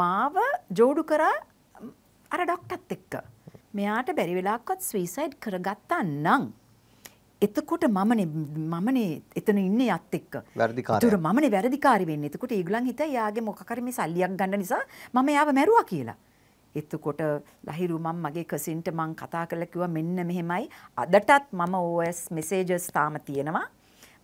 මාව ජෝඩු කරා අර ඩොක්ටත් එක්ක. මෙයාට බැරිවෙලාක්වත් ස්වීසයිඩ් කරගත්තා නං. එතකොට මමන මමනේ එතන ඉන්න යත් එක්ක තුර මන වැරදිකාරවෙන්න එතකොට ඉගලන් හිත යාගේ මොකරම සල්ලියක් ගන්න නිසා මම යාව මැරවා කියලා. එතකොට ලහිරු මම් මගේ කසින්ට මං කතා කලකිව මෙන්න මෙහෙමයි අදටත් මම ඕස් මෙසේජස් තාම තියෙනවා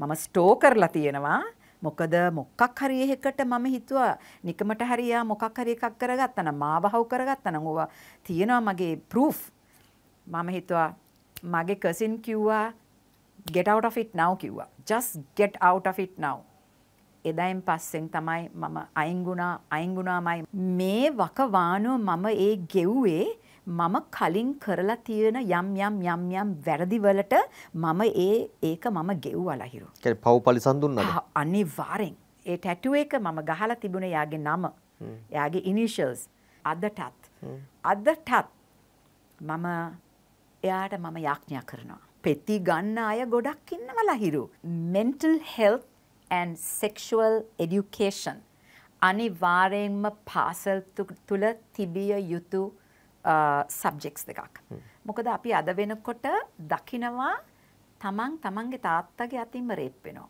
මම ස්ටෝ කරලා තියෙනවා මොකද මොකක් හරි එකකට මම හිතුවා නිකමට හරියා මොකක් හරි එකක් කරගත්තා නම් මාව හවු කරගත්තා නම් ඕවා තියෙනවා මගේ proof මම හිතුවා මගේ කසින් කිව්වා get out of it now කිව්වා just get out of it now එදායින් පස්සෙන් තමයි මම අයින් වුණා අයින් වුණාමයි මේ වකවානුව මම ඒ ගෙව්වේ මම කලින් කරලා තියෙන යම් යම් යම් යම් වැරදි වලට මම ඒ ඒක මම ගෙව්වා ලහිරු. කියන්නේ පව්පලිසම් දුන්නද? අනිවාර්යෙන්. ඒ ටැටූ එක මම ගහලා තිබුණේ යාගේ නම. යාගේ ඉනිෂියල්ස්. අදටත්. අදටත් මම එයාට මම යාඥා කරනවා. පෙති ගන්න අය ගොඩක් ඉන්නවා Lahiru. mental health and sexual education අනිවාර්යෙන්ම පාසල් තුල තිබිය යුතු සබ්ජෙක්ස් දෙකක්. මොකද අපි අද වෙනකොට දකිනවා තමන් තමන්ගේ තාත්තගේ අතින්ම රේප් වෙනවා.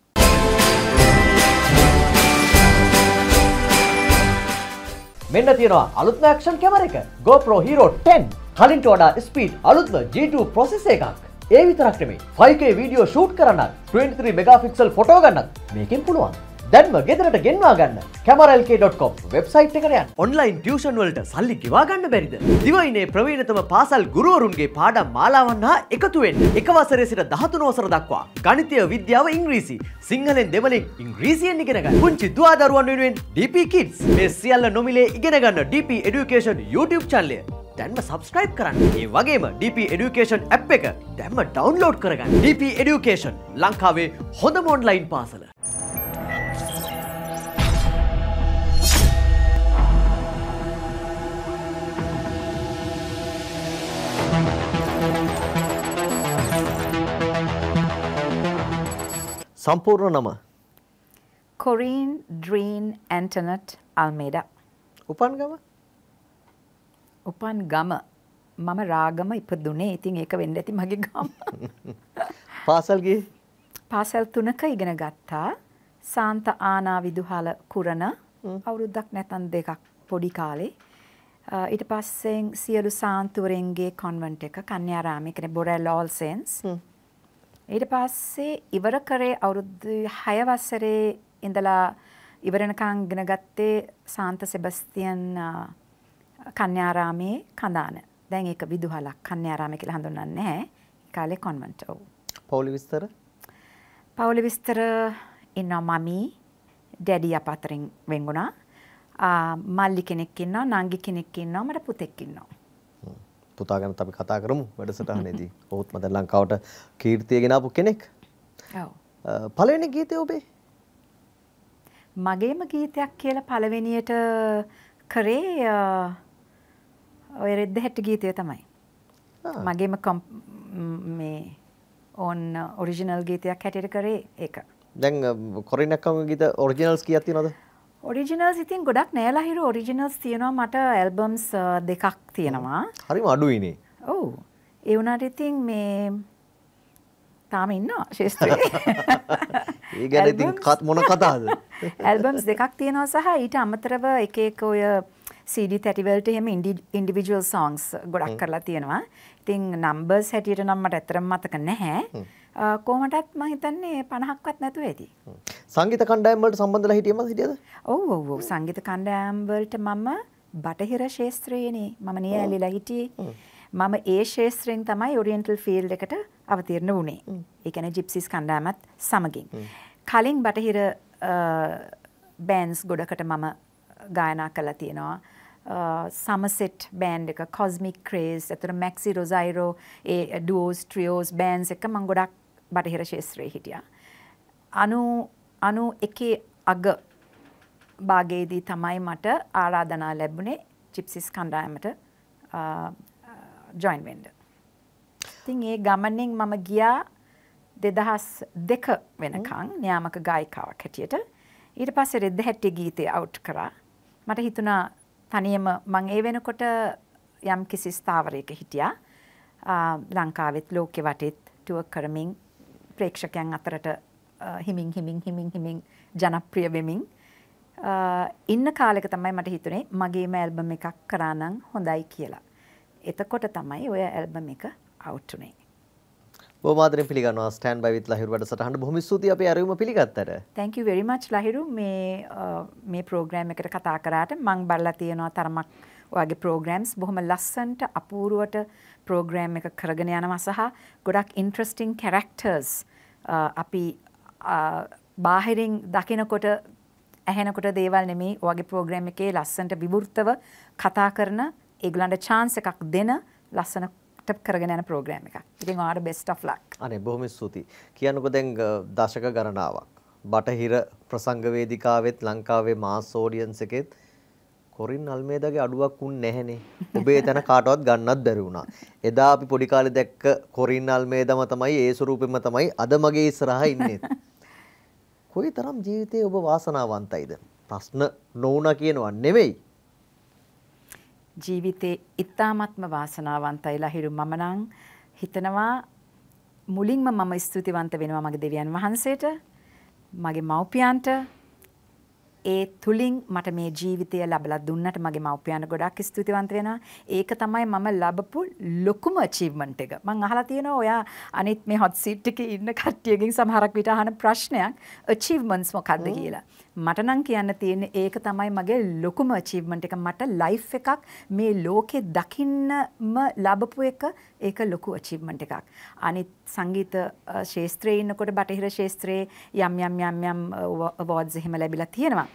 මෙන්න තියෙනවා අලුත්ම ඇක්ෂන් කැමර එක GoPro Hero 10 කලින්ට වඩා ස්පීඩ් අලුත්ම G2 ප්‍රොසෙස් එකක් ඒ විතරක් නෙමෙයි 5K වීඩියෝ ෂූට් කරන්නත් 23 මෙගාපික්සල් ෆොටෝ ගන්නත් මේකෙන් පුළුවන් දැන්ම ගෙදරට ගෙන්වා ගන්න කැමරල්ක.කොම් වෙබ්සයිට් එකරයන් ඔන්ලයින් ටියෂන් වලට සල්ලි කිවාගන්න බැරිද. දිවයිනේ ප්‍රවීණතම පාසල් ගුරුවරුන්ගේ පාඩම් මාලාවන් හා එකතුවෙන් එක වසරේ සිට දහතු නෝසර දක්වා ගනිතය විද්‍යාව ඉංග්‍රීසි සිංහලෙන් දෙවලින් ඉංග්‍රීසියෙන් ඉගෙනග පුංචි දවා දරුවන් වෙනුවෙන් DP කිඩ්ස් මේ සියල්ල නොමිලේ ඉගෙනගන්න DP Education YouTube චන්ලය දැන්ම සබස්ක්‍රයිබ් කරන්න ඒ වගේම DP Education ඇ් එක දැම්ම ඩවන්ලෝඩ් කරගන්න DP Education ලංකාවේ හොඳ මෝන්ලයින් පාසල. සම්පූර්ණ නම කොරීන් ඩ්‍රීන් ඇන්ටනට් අල්මේඩ උපන් ගම උපන් ගම මම රාගම ඉපදුනේ ඉතින් ඒක වෙන්න ඇති මගේ ගම පාසල්ගේ පාසැල් තුනක ඉගෙන ගත්තා සාන්ත ආනා විදුහල කුරණ අවුරුද්දක් නැතන් දෙකක් පොඩි කාලේ ඊට පස්සෙන් සියලු සාන්තුවරෙන්ගේ කොන්වන්ට එක කන්‍යාරාමය කෙන බොරැල් ඕල් සෙන්ස් ඊට පස්සේ ඉවර කරේ අවුරුදු 6 වසරේ ඉඳලා ඉවරනකම් ඉගෙන ගත්තේ සාන්ත සෙබස්තියන් කන්‍යාරාමේ කඳාන. දැන් ඒක විදුහලක් කන්‍යාරාමය කියලා හඳුන්වන්නේ නැහැ. කාලේ කොන්වෙන්ට් ඔව්. පෞලි විස්තර? පෞලි විස්තර ඉන්නවා මමි, ඩැඩි අපතරින් වෙන් වුණා. මල්ලි කෙනෙක් ඉන්නවා, නංගි කෙනෙක් ඉන්නවා, මට පුතෙක් ඉන්නවා. පුතා ගැනත් අපි කතා කරමු වැඩසටහනේදී. ඔහුත් මම දැන් ලංකාවට කීර්තිය ගෙනාපු කෙනෙක්. ඔව්. පළවෙනි ගීතය ඔබේ. මගේම ගීතයක් කියලා පළවෙනියට කරේ ඔය රෙද්ද හැට්ට ගීතය තමයි. මගේම මේ ඕන් ඔරිජිනල් ගීතයක් හැටියට කරේ ඒක. දැන් කොරිනක්කම ගීත ඔරිජිනල්ස් කීයක් තියෙනවද? ඔරිජිනල්ස් ඉතින් ගොඩක් නෑලහිර ඔරිජිනල්ස් තියෙනවා මට ඇල්බම්ස් දෙකක් තියෙනවා හරිම අඩුයිනේ ඔව් ඒ වුණාට ඉතින් මේ තාම ඉන්නවා ශේෂ්ත්‍රයේ ඒ ගැන ඉතින් කත් මොන කතාවද ඇල්බම්ස් දෙකක් තියෙනවා සහ ඊට අමතරව එක එක ඔය CD තැටිවලට එහෙම ඉන්ඩිවිජුවල් සොන්ග්ස් ගොඩක් කරලා තියෙනවා ඉතින් නම්බර්ස් හැටියට නම් මට ඇත්තටම මතක නැහැ කොහමටත් මම හිතන්නේ 50ක්වත් නැතුව ඇති. සංගීත කණ්ඩායම් වලට සම්බන්ධලා හිටියම හිටියද? ඔව් ඔව් ඔව් සංගීත කණ්ඩායම් වලට මම බටහිර ශාස්ත්‍රයේනේ මම නියැලෙලා හිටියේ. මම ඒ ශාස්ත්‍රයෙන් තමයි ඔරියන්ටල් ෆීල්ඩ් එකට අවතීර්ණ වුණේ. ඒ කියන්නේ ජිප්සිස් කණ්ඩායමත් සමගින්. කලින් බටහිර බෑන්ස් ගොඩකට මම ගායනා කළා තියෙනවා. සමසෙට් බෑන්් එක කොස්මික් ක්‍රේස් ඇතුර මැක්සි රොසයිරෝ ඒ ඩෝස් ට්‍රියෝස් බෑන්ස් එක මං ගොඩක් බටහිර ශේත්‍රයේ හිටියා. අනු අනු එකේ අග භාගයේදී තමයි මට ආරාධනා ලැබුණේ චිප්සිස් කණ්ඩායමට ජොයින් වෙන්න. ඉතින් ඒ ගමනෙන් මම ගියා 2002 වෙනකන් න්‍යාමක ගායිකාවක් හැටියට. ඊට පස්සේ රෙද්දහැට්ටි ගීතේ අවුට් කරා. මට හිතුණා තනියම මං ඒ වෙනකොට යම් කිසි ස්ථාවරයක හිටියා. ලංකාවෙත් ලෝකෙ වටෙත් ටුවර් කරමින් ප්‍රේක්ෂකයන් අතරට හිමින් හිමින් හිමින් හිමින් ජනප්‍රිය වෙමින් ඉන්න කාලෙක තමයි මට හිතුනේ මගේම ඇල්බම් එකක් කරානම් හොඳයි කියලා. එතකොට තමයි ඔය ඇල්බම් එක අවුට් උනේ. බොහොම ආදරෙන් පිළිගන්නවා ස්ටෑන්ඩ් බයි විත් ලහිරු වැඩසටහනට බොහොම ස්තුතියි අපේ ඇරයුම පිළිගත්තට. Thank you very much Lahiru මේ මේ ප්‍රෝග්‍රෑම් එකට කතා කරාට මං බලලා තියෙනවා තරමක් ඔයාගේ ප්‍රෝග්‍රෑම්ස් බොහොම ලස්සන්ට අපූරුවට ප්‍රෝග්‍රෑම් එක කරගෙන යනවා සහ ගොඩක් ඉන්ට්‍රස්ටිං කැරක්ටර්ස් අපි බාහිරින් දකිනකොට ඇහෙනකොට දේවල් නෙමේ ඔයාගේ ප්‍රෝග්‍රෑම් එකේ ලස්සන්ට විවෘතව කතා කරන ඒගොල්ලන්ට chance එකක් දෙන ලස්සන ටප් කරගෙන යන ප්‍රෝග්‍රෑම් එකක්. ඉතින් ඔයාලට best of luck. අනේ බොහොම ස්තුතියි. කියන්නකෝ දැන් දශක ගණනාවක්. බටහිර ප්‍රසංග වේදිකාවෙත් ලංකාවේ මාස් ඔඩියන්ස් එකෙත් කොරින් අල්මේදගේ අඩුවක් උන් නැහැනේ. ඔබේ තන කාටවත් ගන්නත් බැරි වුණා. එදා අපි පොඩි කාලේ දැක්ක කොරින් අල්මේදම තමයි ඒ ස්වරූපෙම තමයි අද මගේ ඉස්සරහා ඉන්නේ. කොයිතරම් ජීවිතේ ඔබ වාසනාවන්තයිද? ප්‍රශ්න නොවුණා කියනවා නෙවෙයි. ජීවිතේ ඉතාමත්ම වාසනාවන්තයි ලහිරු මම නම් හිතනවා මුලින්ම මම ස්තුතිවන්ත වෙනවා මගේ දෙවියන් වහන්සේට මගේ මව්පියන්ට ඒ තුලින් මට මේ ජීවිතය ලැබලා දුන්නට මගේ මව්පියන්ට ගොඩක් ස්තුතිවන්ත වෙනවා. ඒක තමයි මම ලැබපු ලොකුම achievement එක. මම අහලා තියෙනවා ඔයා අනිත් මේ hot seat එකේ ඉන්න කට්ටියගෙන් සමහරක් විට අහන ප්‍රශ්නයක් achievements මොකක්ද කියලා. මට නම් කියන්න තියෙන්නේ ඒක තමයි මගේ ලොකුම achievement එක මට life එකක් මේ ලෝකේ දකින්නම ලැබපු එක ඒක ලොකු achievement එකක්. අනිත් සංගීත ශාස්ත්‍රයේ ඉන්නකොට බටහිර ශාස්ත්‍රයේ යම් යම් යම් යම් awards එහෙම ලැබිලා තියෙනවා.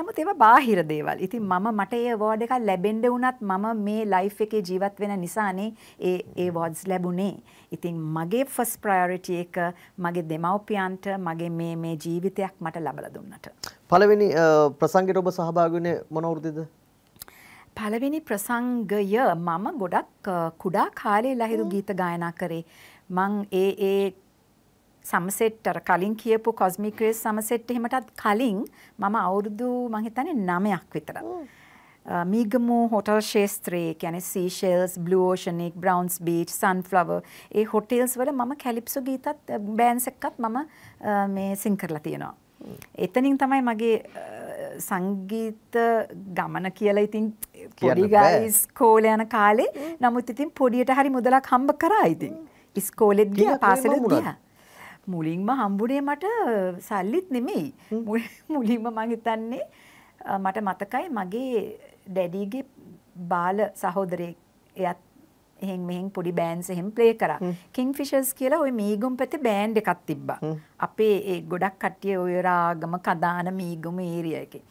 නමුත් ඒවා බාහිර දේවල්. ඉතින් මම මට ඒ අවෝඩ් එකක් ලැබෙන්න උනත් මම මේ ලයිෆ් එකේ ජීවත් වෙන නිසානේ ඒ ඒ අවෝඩ්ස් ලැබුණේ. ඉතින් මගේ ෆස්ට් ප්‍රයොරිටි එක මගේ දෙමව්පියන්ට මගේ මේ මේ ජීවිතයක් මට ලබලා දුන්නට. පළවෙනි ප්‍රසංගයට ඔබ සහභාගී වුණේ මොන වෘත්තියද? පළවෙනි ප්‍රසංගය මම ගොඩක් කුඩා කාලේ ලහිරු ගීත ගායනා කරේ. මං ඒ ඒ සමසෙට් අර කලින් කියපු කොස්මික් රේස් සමසෙට් එහෙමටත් කලින් මම අවුරුදු මං හිතන්නේ 9ක් විතර. මීගමෝ හොටල් ශේස්ත්‍රයේ කියන්නේ Seashells, Blue Oceanic, Browns Beach, Sunflower ඒ හොටෙල්ස් වල මම කැලිප්සෝ ගීතත් බෑන්ඩ්ස් එකක්ත් මම මේ සින් කරලා තියෙනවා. එතනින් තමයි මගේ සංගීත ගමන කියලා ඉතින් පොඩිගයි ස්කෝල යන කාලේ නමුත් ඉතින් පොඩියට හරි මුදලක් හම්බ කරා ඉතින්. ඉස්කෝලෙත් ගියා පාසලෙත් ගියා. මුලින්ම හම්බුනේ මට සල්ලිත් නෙමෙයි. මුලින්ම මං හිතන්නේ මට මතකයි මගේ ඩැඩීගේ බාල සහෝදරයෙක් එයත් එහෙන් මෙහෙන් පොඩි බෑන්ස් එහෙම ප්ලේ කරා. කිංෆිෂර්ස් කියලා ওই මීගොම් පැත්තේ බෑන්ඩ් එකක් තිබ්බා. අපේ ඒ ගොඩක් කට්ටිය ඔය රාගම කදාන මීගොම ඒරියා එකේ.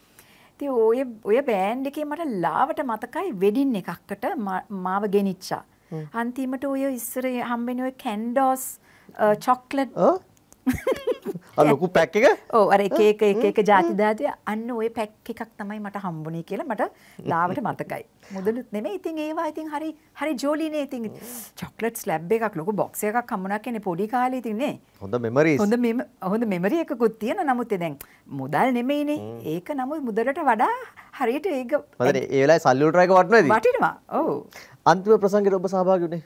ඉතින් ඔය ඔය බෑන්ඩ් එකේ මට ලාවට මතකයි වෙඩින් එකකට මාව ගෙනිච්චා. අන්තිමට ඔය ඉස්සර හම්බෙන ඔය කැන්ඩෝස් චොක්ලට් ලොකු පැක් එක ඕ අර එක එක එක එක ජාතිධාතිය අන්න ඔය පැක් එකක් තමයි මට හම්බුනේ කියලා මට ලාවට මතකයි. මුදලුත් නෙමෙයි. ඉතින් ඒවා ඉතින් හරි හරි ජෝලිනේ. ඉතින් චොක්ලට් ස්ලැබ් එකක් ලොකු බොක්ස් එකක් හම්බුණා කියන්නේ පොඩි කාලේ ඉතින් නේ. හොඳ මෙමරිස්. හොඳ මෙම හොඳ මෙමරි එකකුත් තියෙන. නමුත් දැන් මුදල් නෙමෙයිනේ. ඒක නමුත් මුදලට වඩා හරියට ඒක මතනේ ඒ වෙලාවේ සල්ලි වලට එක වටිනවද? වටිනවා. ඔව්. අන්තිම ප්‍රසංගෙට ඔබ සහභාගී වුණේ.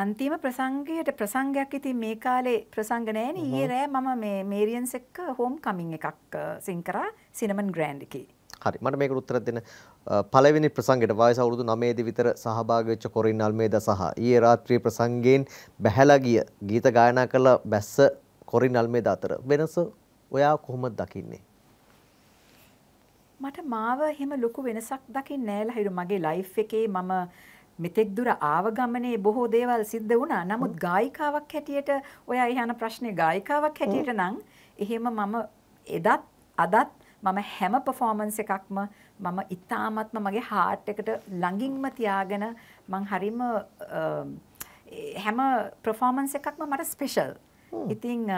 අන්තිම ප්‍රසංගයට ප්‍රසංගයක් ඉතින් මේ කාලේ ප්‍රසංග නෑනේ ඊයේ රෑ මම මේ මේරියන්ස් එක්ක හෝම් කමින් එකක් සින් uh, කරා සිනමන් ග්‍රෑන්ඩ් එකේ. හරි මට මේකට උත්තරයක් දෙන්න uh, පළවෙනි ප්‍රසංගයට වයස අවුරුදු 9 දී විතර සහභාගී වෙච්ච කොරින් අල්මේදා සහ ඊයේ රාත්‍රියේ ප්‍රසංගයෙන් බැහැලා ගිය ගීත ගායනා කළ බැස්ස කොරින් අල්මේදා අතර වෙනස ඔයා කොහොමද දකින්නේ? මට මාව එහෙම ලොකු වෙනසක් දකින්නේ නෑ ලහිරු මගේ ලයිෆ් එකේ මම මෙතෙක් දුර ආව ගමනේ බොහෝ දේවල් සිද්ධ වුණා. නමුත් ගායිකාවක් හැටියට ඔය අහන ප්‍රශ්නේ ගායිකාවක් හැටියට නම් එහෙම මම එදත් අදත් මම හැම පර්ෆෝමන්ස් එකක්ම මම ඉතාමත්ම මගේ හાર્ට් එකට ළඟින්ම තියාගෙන මං හරිම හැම පර්ෆෝමන්ස් එකක්ම මට ස්පෙෂල්. ඉතින්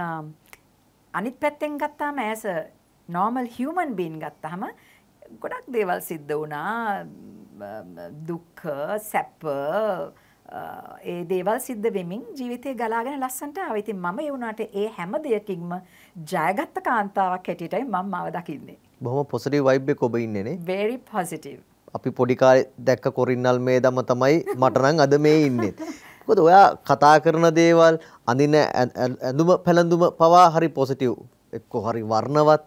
අනිත් පැත්තෙන් ගත්තාම ඇස නෝමල් හියුමන් බීන් ගත්තාම ගොඩක් දේවල් සිද්ධ වුණා දුක්ක සැප්ප ඒ දේවල් සිද්ධ වෙමින් ජීවිතය ගලාගෙන ලස්සන්ට ආවිති මම එවුණට ඒ හැම දෙයකින්ම ජයගත්ත කාන්තාවක් හැටියටයි මම මාව දකින්නේ. බොහොම පොසිටි වයිබ් එක ඔබ ඉන්නේනේ. very positive. අපි පොඩි කාලේ දැක්ක කොරින්නල් මේ දම තමයි මට නම් අද මේ ඉන්නේ. මොකද ඔයා කතා කරන දේවල් අඳින ඇඳුම පැළඳුම පවා හරි පොසිටිව් එක්කෝ හරි වර්ණවත්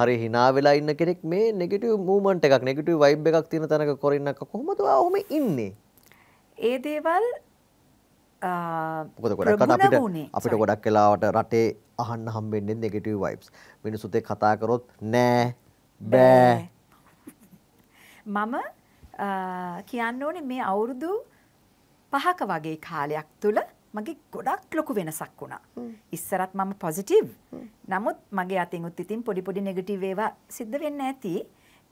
හරි hina වෙලා ඉන්න කෙනෙක් මේ නෙගටිව් මූවමන්ට් එකක් නෙගටිව් වයිබ් එකක් තියෙන තැනක කොරින්නක් කොහොමද ඔහොම ඉන්නේ? ඒ දේවල් මොකද ගොඩක් අපිට අපිට ගොඩක් වෙලාවට රටේ අහන්න හම්බෙන්නේ නෙගටිව් වයිබ්ස්. මිනිස්සුත් එක්ක කතා කරොත් නෑ බෑ මම කියන්න ඕනේ මේ අවුරුදු පහක වගේ කාලයක් තුල මගේ ගොඩක් ලොකු වෙනසක් වුණා. ඉස්සරත් මම පොසිටිව්. නමුත් මගේ අතින් උත් ඉතින් පොඩි පොඩි නෙගටිව් ඒවා සිද්ධ වෙන්න ඇති.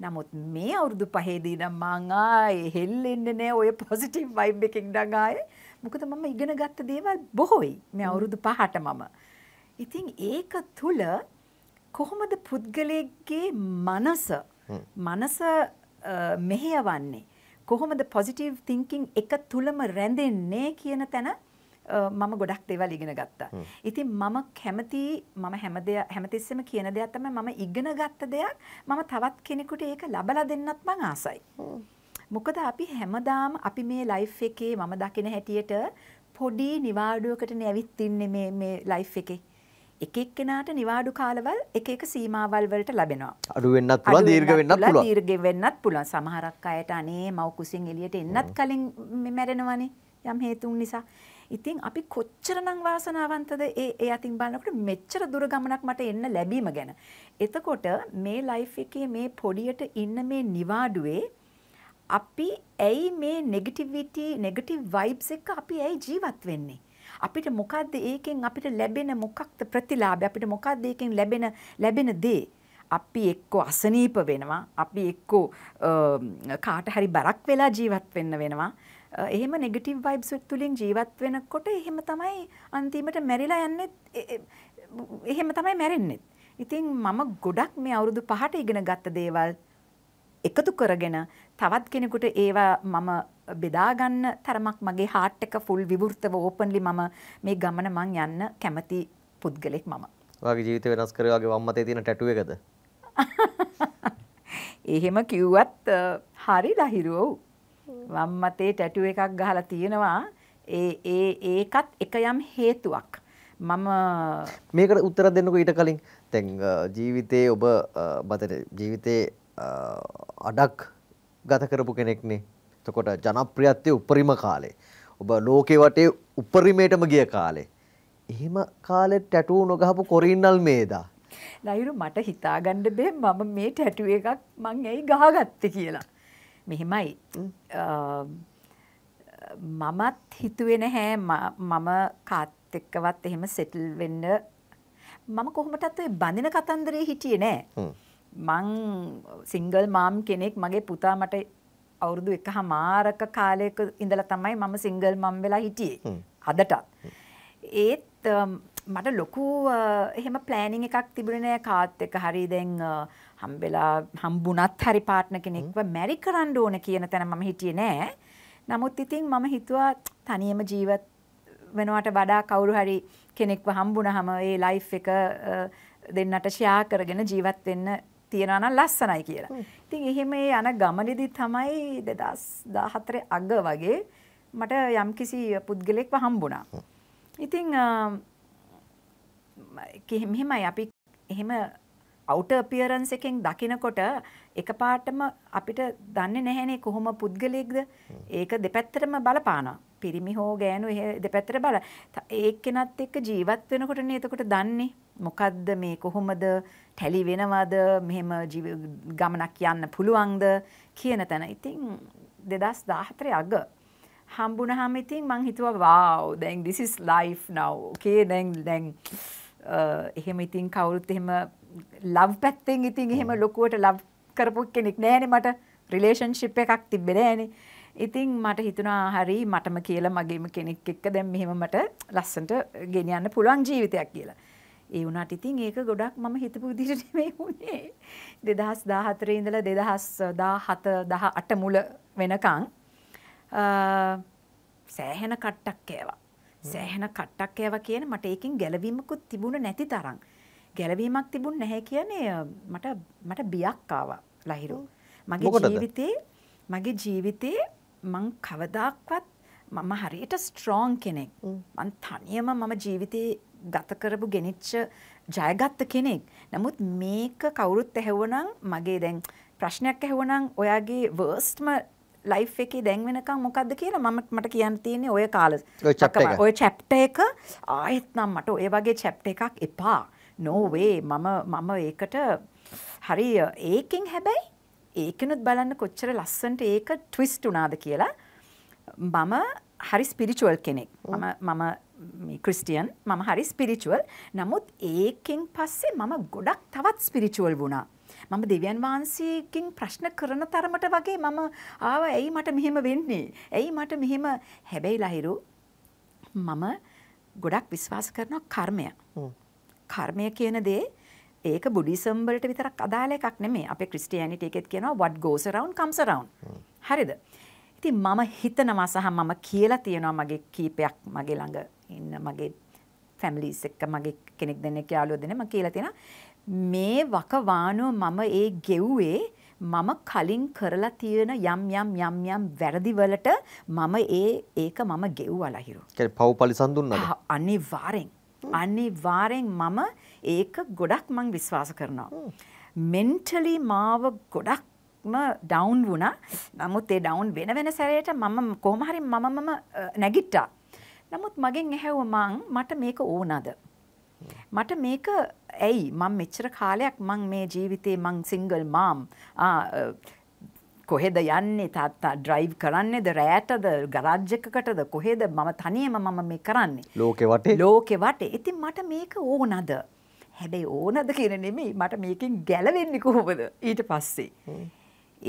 නමුත් මේ අවුරුදු පහේදී නම් මං ආයේ හෙල්ලෙන්නේ නෑ ඔය පොසිටිව් වයිබ් එකෙන් නම් ආයේ. මොකද මම ඉගෙන ගත්ත දේවල් බොහෝයි. මේ අවුරුදු පහට මම. ඉතින් ඒක තුල කොහොමද පුද්ගලයෙක්ගේ මනස මනස මෙහෙයවන්නේ කොහොමද පොසිටිව් තිංකින් එක තුලම රැඳෙන්නේ කියන තැන මම ගොඩක් දේවල් ඉගෙන ගත්තා. ඉතින් මම කැමති මම හැම හැමතිස්සෙම කියන දෙයක් තමයි මම ඉගෙන ගත්ත දෙයක් මම තවත් කෙනෙකුට ඒක ලබලා දෙන්නත් මං ආසයි. මොකද අපි හැමදාම අපි මේ ලයිෆ් එකේ මම දකින හැටියට පොඩි නිවාඩුවකටනේ ඇවිත් ඉන්නේ මේ මේ ලයිෆ් එකේ. එක එක්කෙනාට නිවාඩු කාලවල් එක එක සීමාවල් වලට ලැබෙනවා. අඩු වෙන්නත් පුළුවන් දීර්ඝ වෙන්නත් පුළුවන්. දීර්ඝ වෙන්නත් පුළුවන්. සමහරක් අයට අනේ මව කුසින් එළියට එන්නත් කලින් මැරෙනවනේ යම් හේතුන් නිසා. ඉතින් අපි කොච්චරනම් වාසනාවන්තද ඒ ඒ අතින් බලනකොට මෙච්චර දුර ගමනක් මට එන්න ලැබීම ගැන. එතකොට මේ ලයිෆ් එකේ මේ පොඩියට ඉන්න මේ නිවාඩුවේ අපි ඇයි මේ නෙගටිවිටි නෙගටිව් වයිබ්ස් එක්ක අපි ඇයි ජීවත් වෙන්නේ? අපිට මොකද්ද ඒකෙන් අපිට ලැබෙන මොකක්ද ප්‍රතිලාභය? අපිට මොකද්ද ඒකෙන් ලැබෙන ලැබෙන දේ? අපි එක්කෝ අසනීප වෙනවා අපි එක්කෝ කාට හරි බරක් වෙලා ජීවත් වෙන්න වෙනවා එහෙම නෙගටිව් වයිබ්ස් තුලින් ජීවත් වෙනකොට එහෙම තමයි අන්තිමට මැරිලා යන්නේ එහෙම තමයි මැරෙන්නේ. ඉතින් මම ගොඩක් මේ අවුරුදු පහට ඉගෙන ගත්ත දේවල් එකතු කරගෙන තවත් කෙනෙකුට ඒවා මම බෙදාගන්න තරමක් මගේ හાર્ට් එක ෆුල් විවෘතව ඕපන්ලි මම මේ ගමන මං යන්න කැමති පුද්ගලෙක් මම. ඔයාගේ ජීවිතය වෙනස් කරේ ඔයාගේ වම් මතේ තියෙන ටැටූ එකද? එහෙම කිව්වත් හරි ලහිරු ඔව්. වම් මතේ ටැටු එකක් ගහලා තියෙනවා. ඒ ඒ ඒකත් එක යම් හේතුවක්. මම මේකට උත්තර දෙන්නකෝ ඊට කලින්. දැන් ජීවිතේ ඔබ බතේ ජීවිතේ අඩක් ගත කරපු කෙනෙක්නේ. එතකොට ජනප්‍රියත්වයේ උපරිම කාලේ. ඔබ ලෝකේ වටේ උපරිමයටම ගිය කාලේ. එහෙම කාලේ ටැටූ නොගහපු කොරින්නල් මේදා. නයිරු මට හිතාගන්න බෑ මම මේ ටැටු එකක් මං ඇයි ගහගත්තේ කියලා. මෙහෙමයි මමත් හිතුවේ නැහැ මම කාත් එක්කවත් එහෙම සෙටල් වෙන්න මම කොහොමටත් ওই බඳින කතන්දරේ හිටියේ නෑ මං සිංගල් මාම් කෙනෙක් මගේ පුතා මට අවුරුදු එකහමාරක කාලයක ඉඳලා තමයි මම සිංගල් මම් වෙලා හිටියේ අදටත් ඒත් මට ලොකු එහෙම ප්ලෑනිං එකක් තිබුණේ කාත් එක හරි දැන් හම්බෙලා හම්බුණත් හරි පාර්ට්නර් කෙනෙක්ව මැරි කරන්න ඕන කියන තැන මම හිටියේ නෑ. නමුත් ඉතින් මම හිතුවා තනියම ජීවත් වෙනවට වඩා කවුරු හරි කෙනෙක්ව හම්බුනහම ඒ ලයිෆ් එක දෙන්නට ෂෙයා කරගෙන ජීවත් වෙන්න තියනවා නම් ලස්සනයි කියලා. ඉතින් එහෙම ඒ යන ගමනේදී තමයි 2014 අග වගේ මට යම්කිසි පුද්ගලෙක්ව හම්බුණා. ඉතින් මෙහෙමයි අපි එහෙම අවුට පියරන්ස එකෙන් දකිනකොට එක පාටම අපිට දන්න නැහැනේ කොහොම පුද්ගලෙක්ද ඒක දෙපැත්තරම බලපාන පිරිමි හෝ ගෑනු එහ දෙපැත්තර බල ඒක කෙනත් එක්ක ජීවත් වෙනකොට නේතකොට දන්නේ මොකක්ද මේ කොහොමද ටැලි වෙනවාද මෙහෙම ගමනක් යන්න පුළුවන්ද කියන තැන ඉතින් දෙදස් දාහතරය අග හම්බුණහම ඉතින් මං හිතුව වාව දැන් දිසිස් ලයිෆ් නව් කේ දැන් දැන්. එහෙම ඉතින් කවුරුත් එහෙම ලව් පැත්තෙන් ඉතින් එහෙම ලොකුවට ලව් කරපු කෙනෙක් නෑනේ මට රිලේෂන්ෂිප් එකක් තිබ්බේ නෑනේ. ඉතින් මට හිතුණා හරි මටම කියලා මගේම කෙනෙක් එක්ක දැන් මෙහෙම මට ලස්සනට ගෙනියන්න පුළුවන් ජීවිතයක් කියලා. ඒ වුණාට ඉතින් ඒක ගොඩක් මම හිතපු විදිහට නෙමෙයි වුණේ. 2014 ඉඳලා 2017 18 මුල වෙනකන් සෑහෙන කට්ටක් කෑවා. සෑහෙන කට්ටක් ඇව කියන මට ඒකින් ගැලවීමකුත් තිබුණ නැති තරම්. ගැලවීමක් තිබුණ නැහැ කියන්නේ මට මට බියක් ආවා ලහිරු. මගේ ජීවිතේ මගේ ජීවිතේ මං කවදාක්වත් මම හරියට ස්ට්‍රෝන් කෙනෙක්. මං තනියම මම ජීවිතේ ගත කරපු ගෙනිච්ච ජයගත්ත කෙනෙක්. නමුත් මේක කවුරුත් ඇහුවනම් මගේ දැන් ප්‍රශ්නයක් ඇහුවනම් ඔයාගේ වර්ස්ට්ම ලයිෆ් එකේ දැන් වෙනකම් මොකද්ද කියලා මම මට කියන්න තියෙන්නේ ඔය කාලේ. ඔය chapter එක ආයෙත් නම් මට ඔය වගේ chapter එකක් එපා. no way මම මම ඒකට හරි ඒකෙන් හැබැයි ඒකනොත් බලන්න කොච්චර ලස්සනට ඒක ට්විස්ට් වුණාද කියලා. මම හරි ස්පිරිචුවල් කෙනෙක්. මම මම ක්‍රිස්ටියන් මම හරි ස්පිරිචුවල්. නමුත් ඒකෙන් පස්සේ මම ගොඩක් තවත් ස්පිරිචුවල් වුණා. මම දෙවියන් වහන්සේගෙන් ප්‍රශ්න කරන තරමට වගේ මම ආව ඇයි මට මෙහෙම වෙන්නේ? ඇයි මට මෙහෙම හැබැයි ලහිරු මම ගොඩක් විශ්වාස කරනවා කර්මය. කර්මය කියන දේ ඒක බුද්දිසම් වලට විතරක් අදාළ එකක් නෙමෙයි. අපේ ක්‍රිස්තියානිටි එකෙත් කියනවා what goes around comes around. හරිද? ඉතින් මම හිතනවා සහ මම කියලා තියෙනවා මගේ කීපයක් මගේ ළඟ ඉන්න මගේ ෆැමිලිස් එක්ක මගේ කෙනෙක් දෙන්නෙක් යාළුවෝ දෙන්නෙක් මම කියලා තියෙනවා මේ වකවානුව මම ඒ ගෙව්වේ මම කලින් කරලා තියෙන යම් යම් යම් යම් වැරදිවලට මම ඒ ඒක මම ගෙව්වා ලහිරු. ඒ පව් පරිසම් දුන්නද? අනිවාර්යෙන්. අනිවාර්යෙන් මම ඒක ගොඩක් මං විශ්වාස කරනවා. මෙන්ටලි මාව ගොඩක්ම ඩවුන් වුණා. නමුත් ඒ ඩවුන් වෙන වෙන සැරේට මම කොහොම හරි මම මම නැගිට්ටා. නමුත් මගෙන් ඇහැව්ව මං මට මේක ඕනද? මට මේක ඇයි මං මෙච්චර කාලයක් මං මේ ජීවිතේ මං සිංගල් මාම් කොහෙද යන්නේ තාත්තා ඩ්‍රයිව් කරන්නේද රෑටද ගරාජ්‍යකකටද කොහෙද මම තනියම මම මේ කරන්නේ ලෝකෙ වටේ ලෝකෙ වටේ ඉතින් මට මේක ඕනද හැබැයි ඕනද කියන නෙමෙයි මට මේකෙන් ගැලවෙන්නේ කොහොමද ඊට පස්සේ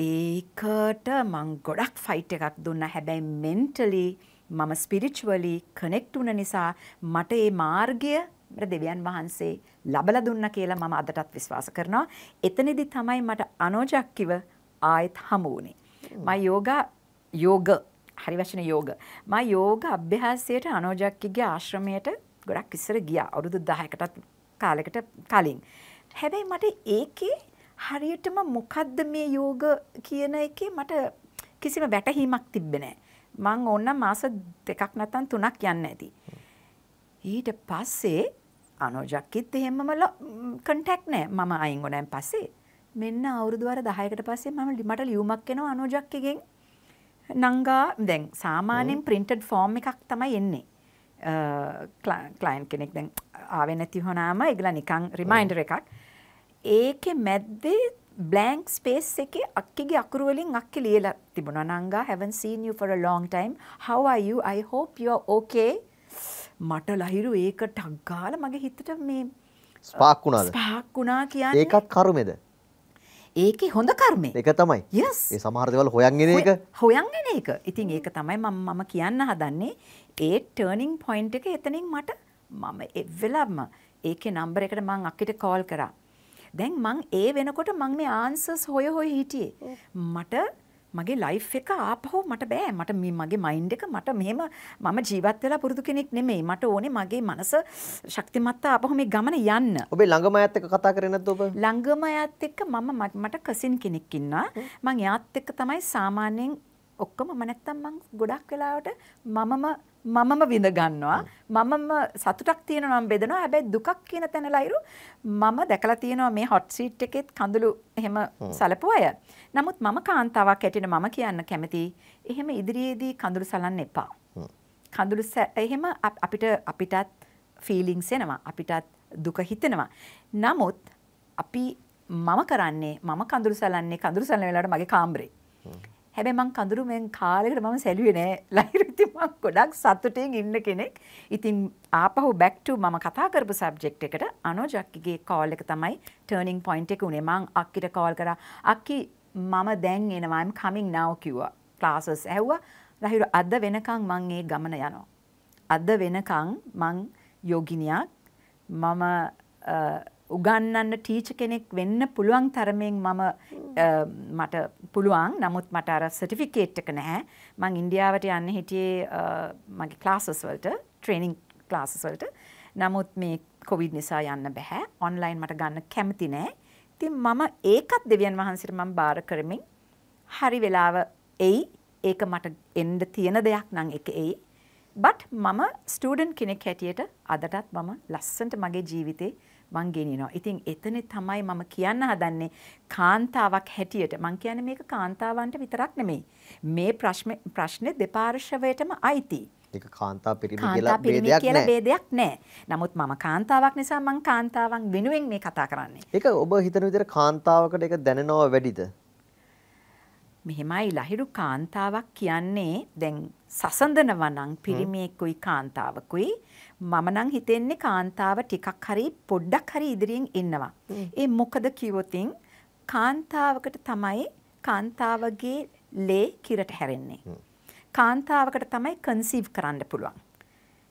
ඒකට මං ගොඩක් ෆයිට් එකක් දුන්නා හැබැයි මෙන්ටලි මම ස්පිරිචුවලි කනෙක්ට් වුණ නිසා මට ඒ මාර්ගය මට දෙවියන් වහන්සේ ලබලා දුන්න කියලා මම අදටත් විශ්වාස කරනවා. එතනදි තමයි මට අනෝජක්කිව ආයෙත් හමු වුනේ. මම යෝගා යෝග හරි වචන යෝග. මම යෝග අභ්‍යාසයට අනෝජක්කිගේ ආශ්‍රමයට ගොඩක් ඉස්සර ගියා. අවුරුදු 10කටත් කාලයකට කලින්. හැබැයි මට ඒකේ හරියටම මොකද්ද මේ යෝග කියන එකේ මට කිසිම වැටහීමක් තිබ්බේ නැහැ. මං ඕන මාස දෙකක් නැත්නම් තුනක් යන්න ඇති. ඊට පස්සේ අනෝජක්කිත් එහෙමම කන්ටැක් නෑ මම අයින් ගොනෑන් පස්සේ මෙන්න අවුරුදුවර දහයකට පස්සේ මම ලිමට ලියුමක් එනවා අනෝජක්කගෙන් නංගා දැන් සාමාන්‍යයෙන් ප්‍රින්ටඩ් ෆෝර්ම් එකක් තමයි එන්නේ කලයින් කෙනෙක් දැන් ආවෙ නැති හොනාම ඉගලා නිකං රිමයින්ඩර් එකක් ඒකෙ මැද්දේ බ්ලෑන්ක් ස්පේස් එකේ අක්කගේ අකුරු වලින් අක්කේ ලියලා තිබුණා නංගා haven't seen you for a long time how are you i hope you are okay මට ලහිරු ඒක ටක් ගාලා මගේ හිතට මේ ස්පාක් වුණාද? ස්පාක් වුණා කියන්නේ ඒකත් කර්මෙද? ඒකේ හොඳ කර්මය. ඒක තමයි. yes. ඒ සමහර දේවල් හොයන් එන එක. හොයන් එන එක. ඉතින් ඒක තමයි මම මම කියන්න හදන්නේ. ඒ ටර්නින් පොයින්ට් එක එතනින් මට මම එවෙලම ඒකේ නම්බර් එකට මං අක්කිට කෝල් කරා. දැන් මං ඒ වෙනකොට මං මේ ආන්සර්ස් හොය හොය හිටියේ. මට මගේ ලයිෆ් එක ආපහු මට බෑ මට මේ මගේ මයින්ඩ් එක මට මෙහෙම මම ජීවත් වෙලා පුරුදු කෙනෙක් නෙමෙයි මට ඕනේ මගේ මනස ශක්තිමත් ආපහු මේ ගමන යන්න ඔබේ ළඟම අයත් එක්ක කතා කරේ නැද්ද ඔබ ළඟම අයත් එක්ක මම මට කසින් කෙනෙක් ඉන්නවා මං එයාත් එක්ක තමයි සාමාන්‍යයෙන් ඔක්කොම මම නැත්තම් මං ගොඩක් වෙලාවට මමම මමම විඳ ගන්නවා මමම සතුටක් තියෙනවා මම බෙදනවා හැබැයි දුකක් කියන තැන ලයිරු මම දැකලා තියෙනවා මේ හොට් සීට් එකෙත් කඳුළු එහෙම සලපු අය. නමුත් මම කාන්තාවක් ඇටින මම කියන්න කැමති එහෙම ඉදිරියේදී කඳුළු සලන්න එපා. කඳුළු එහෙම අපිට අපිටත් ෆීලිංස් එනවා අපිටත් දුක හිතෙනවා. නමුත් අපි මම කරන්නේ මම කඳුළු සලන්නේ කඳුළු සලන වෙලාවට මගේ කාමරේ. හැබැයි මං කඳුරු මෙන් කාලෙකට මම සැලුවේ නෑ. ලයිරිති මං ගොඩක් සතුටින් ඉන්න කෙනෙක්. ඉතින් ආපහු back to මම කතා කරපු subject එකට අනෝජක්කිගේ call එක තමයි turning point එක උනේ. මං අක්කිට call කරා. අක්කි මම දැන් එනවා. I'm coming now කිව්වා. classes ඇහුවා. රහිර අද වෙනකන් මං ඒ ගමන යනවා. අද වෙනකන් මං යෝගිනියක් මම උගන්නන්න ටීච කෙනෙක් වෙන්න පුළුවන් තරමෙන් මම මට පුළුවන් නමුත් මට අර සටිෆිකේට් එක නැහැ මං ඉන්දියාවට යන්න හිටියේ මගේ ක්ලාසස් වලට ට්‍රේනින් ක්ලාසස් වලට නමුත් මේ කොවිඩ් නිසා යන්න බෑ ඔන්ලයින් මට ගන්න කැමති නෑ ඉතින් මම ඒකත් දෙවියන් වහන්සේට මම බාර කරමින් හරි වෙලාව එයි ඒක මට එන්න තියෙන දෙයක් නම් ඒක එයි බට් මම ස්ටූඩන්ට් කෙනෙක් හැටියට අදටත් මම ලස්සන්ට මගේ ජීවිතේ මං ගෙනිනවා. ඉතින් එතන තමයි මම කියන්න හදන්නේ කාන්තාවක් හැටියට මං කියන්නේ මේක කාන්තාවන්ට විතරක් නෙමෙයි. මේ ප්‍රශ්න ප්‍රශ්නේ දෙපාර්ශවයටම අයිතියි. ඒක කාන්තා පිරිමි කියලා ભેදයක් නැහැ. ભેදයක් නැහැ. නමුත් මම කාන්තාවක් නිසා මම කාන්තාවන් වෙනුවෙන් මේ කතා කරන්නේ. ඒක ඔබ හිතන විදිහට කාන්තාවකට ඒක දැනෙනව වැඩිද? මෙහෙමයි ලහිරු කාන්තාවක් කියන්නේ දැන් සසඳනවා නම් පිරිමියෙකුයි කාන්තාවකුයි මම නම් හිතෙන්නේ කාන්තාව ටිකක් හරි පොඩ්ඩක් හරි ඉදිරියෙන් එන්නවා. ඒ මොකද කිව්වොතින් කාන්තාවකට තමයි කාන්තාවගේ ලේ කිරට හැරෙන්නේ. කාන්තාවකට තමයි කන්සීව් කරන්න පුළුවන්.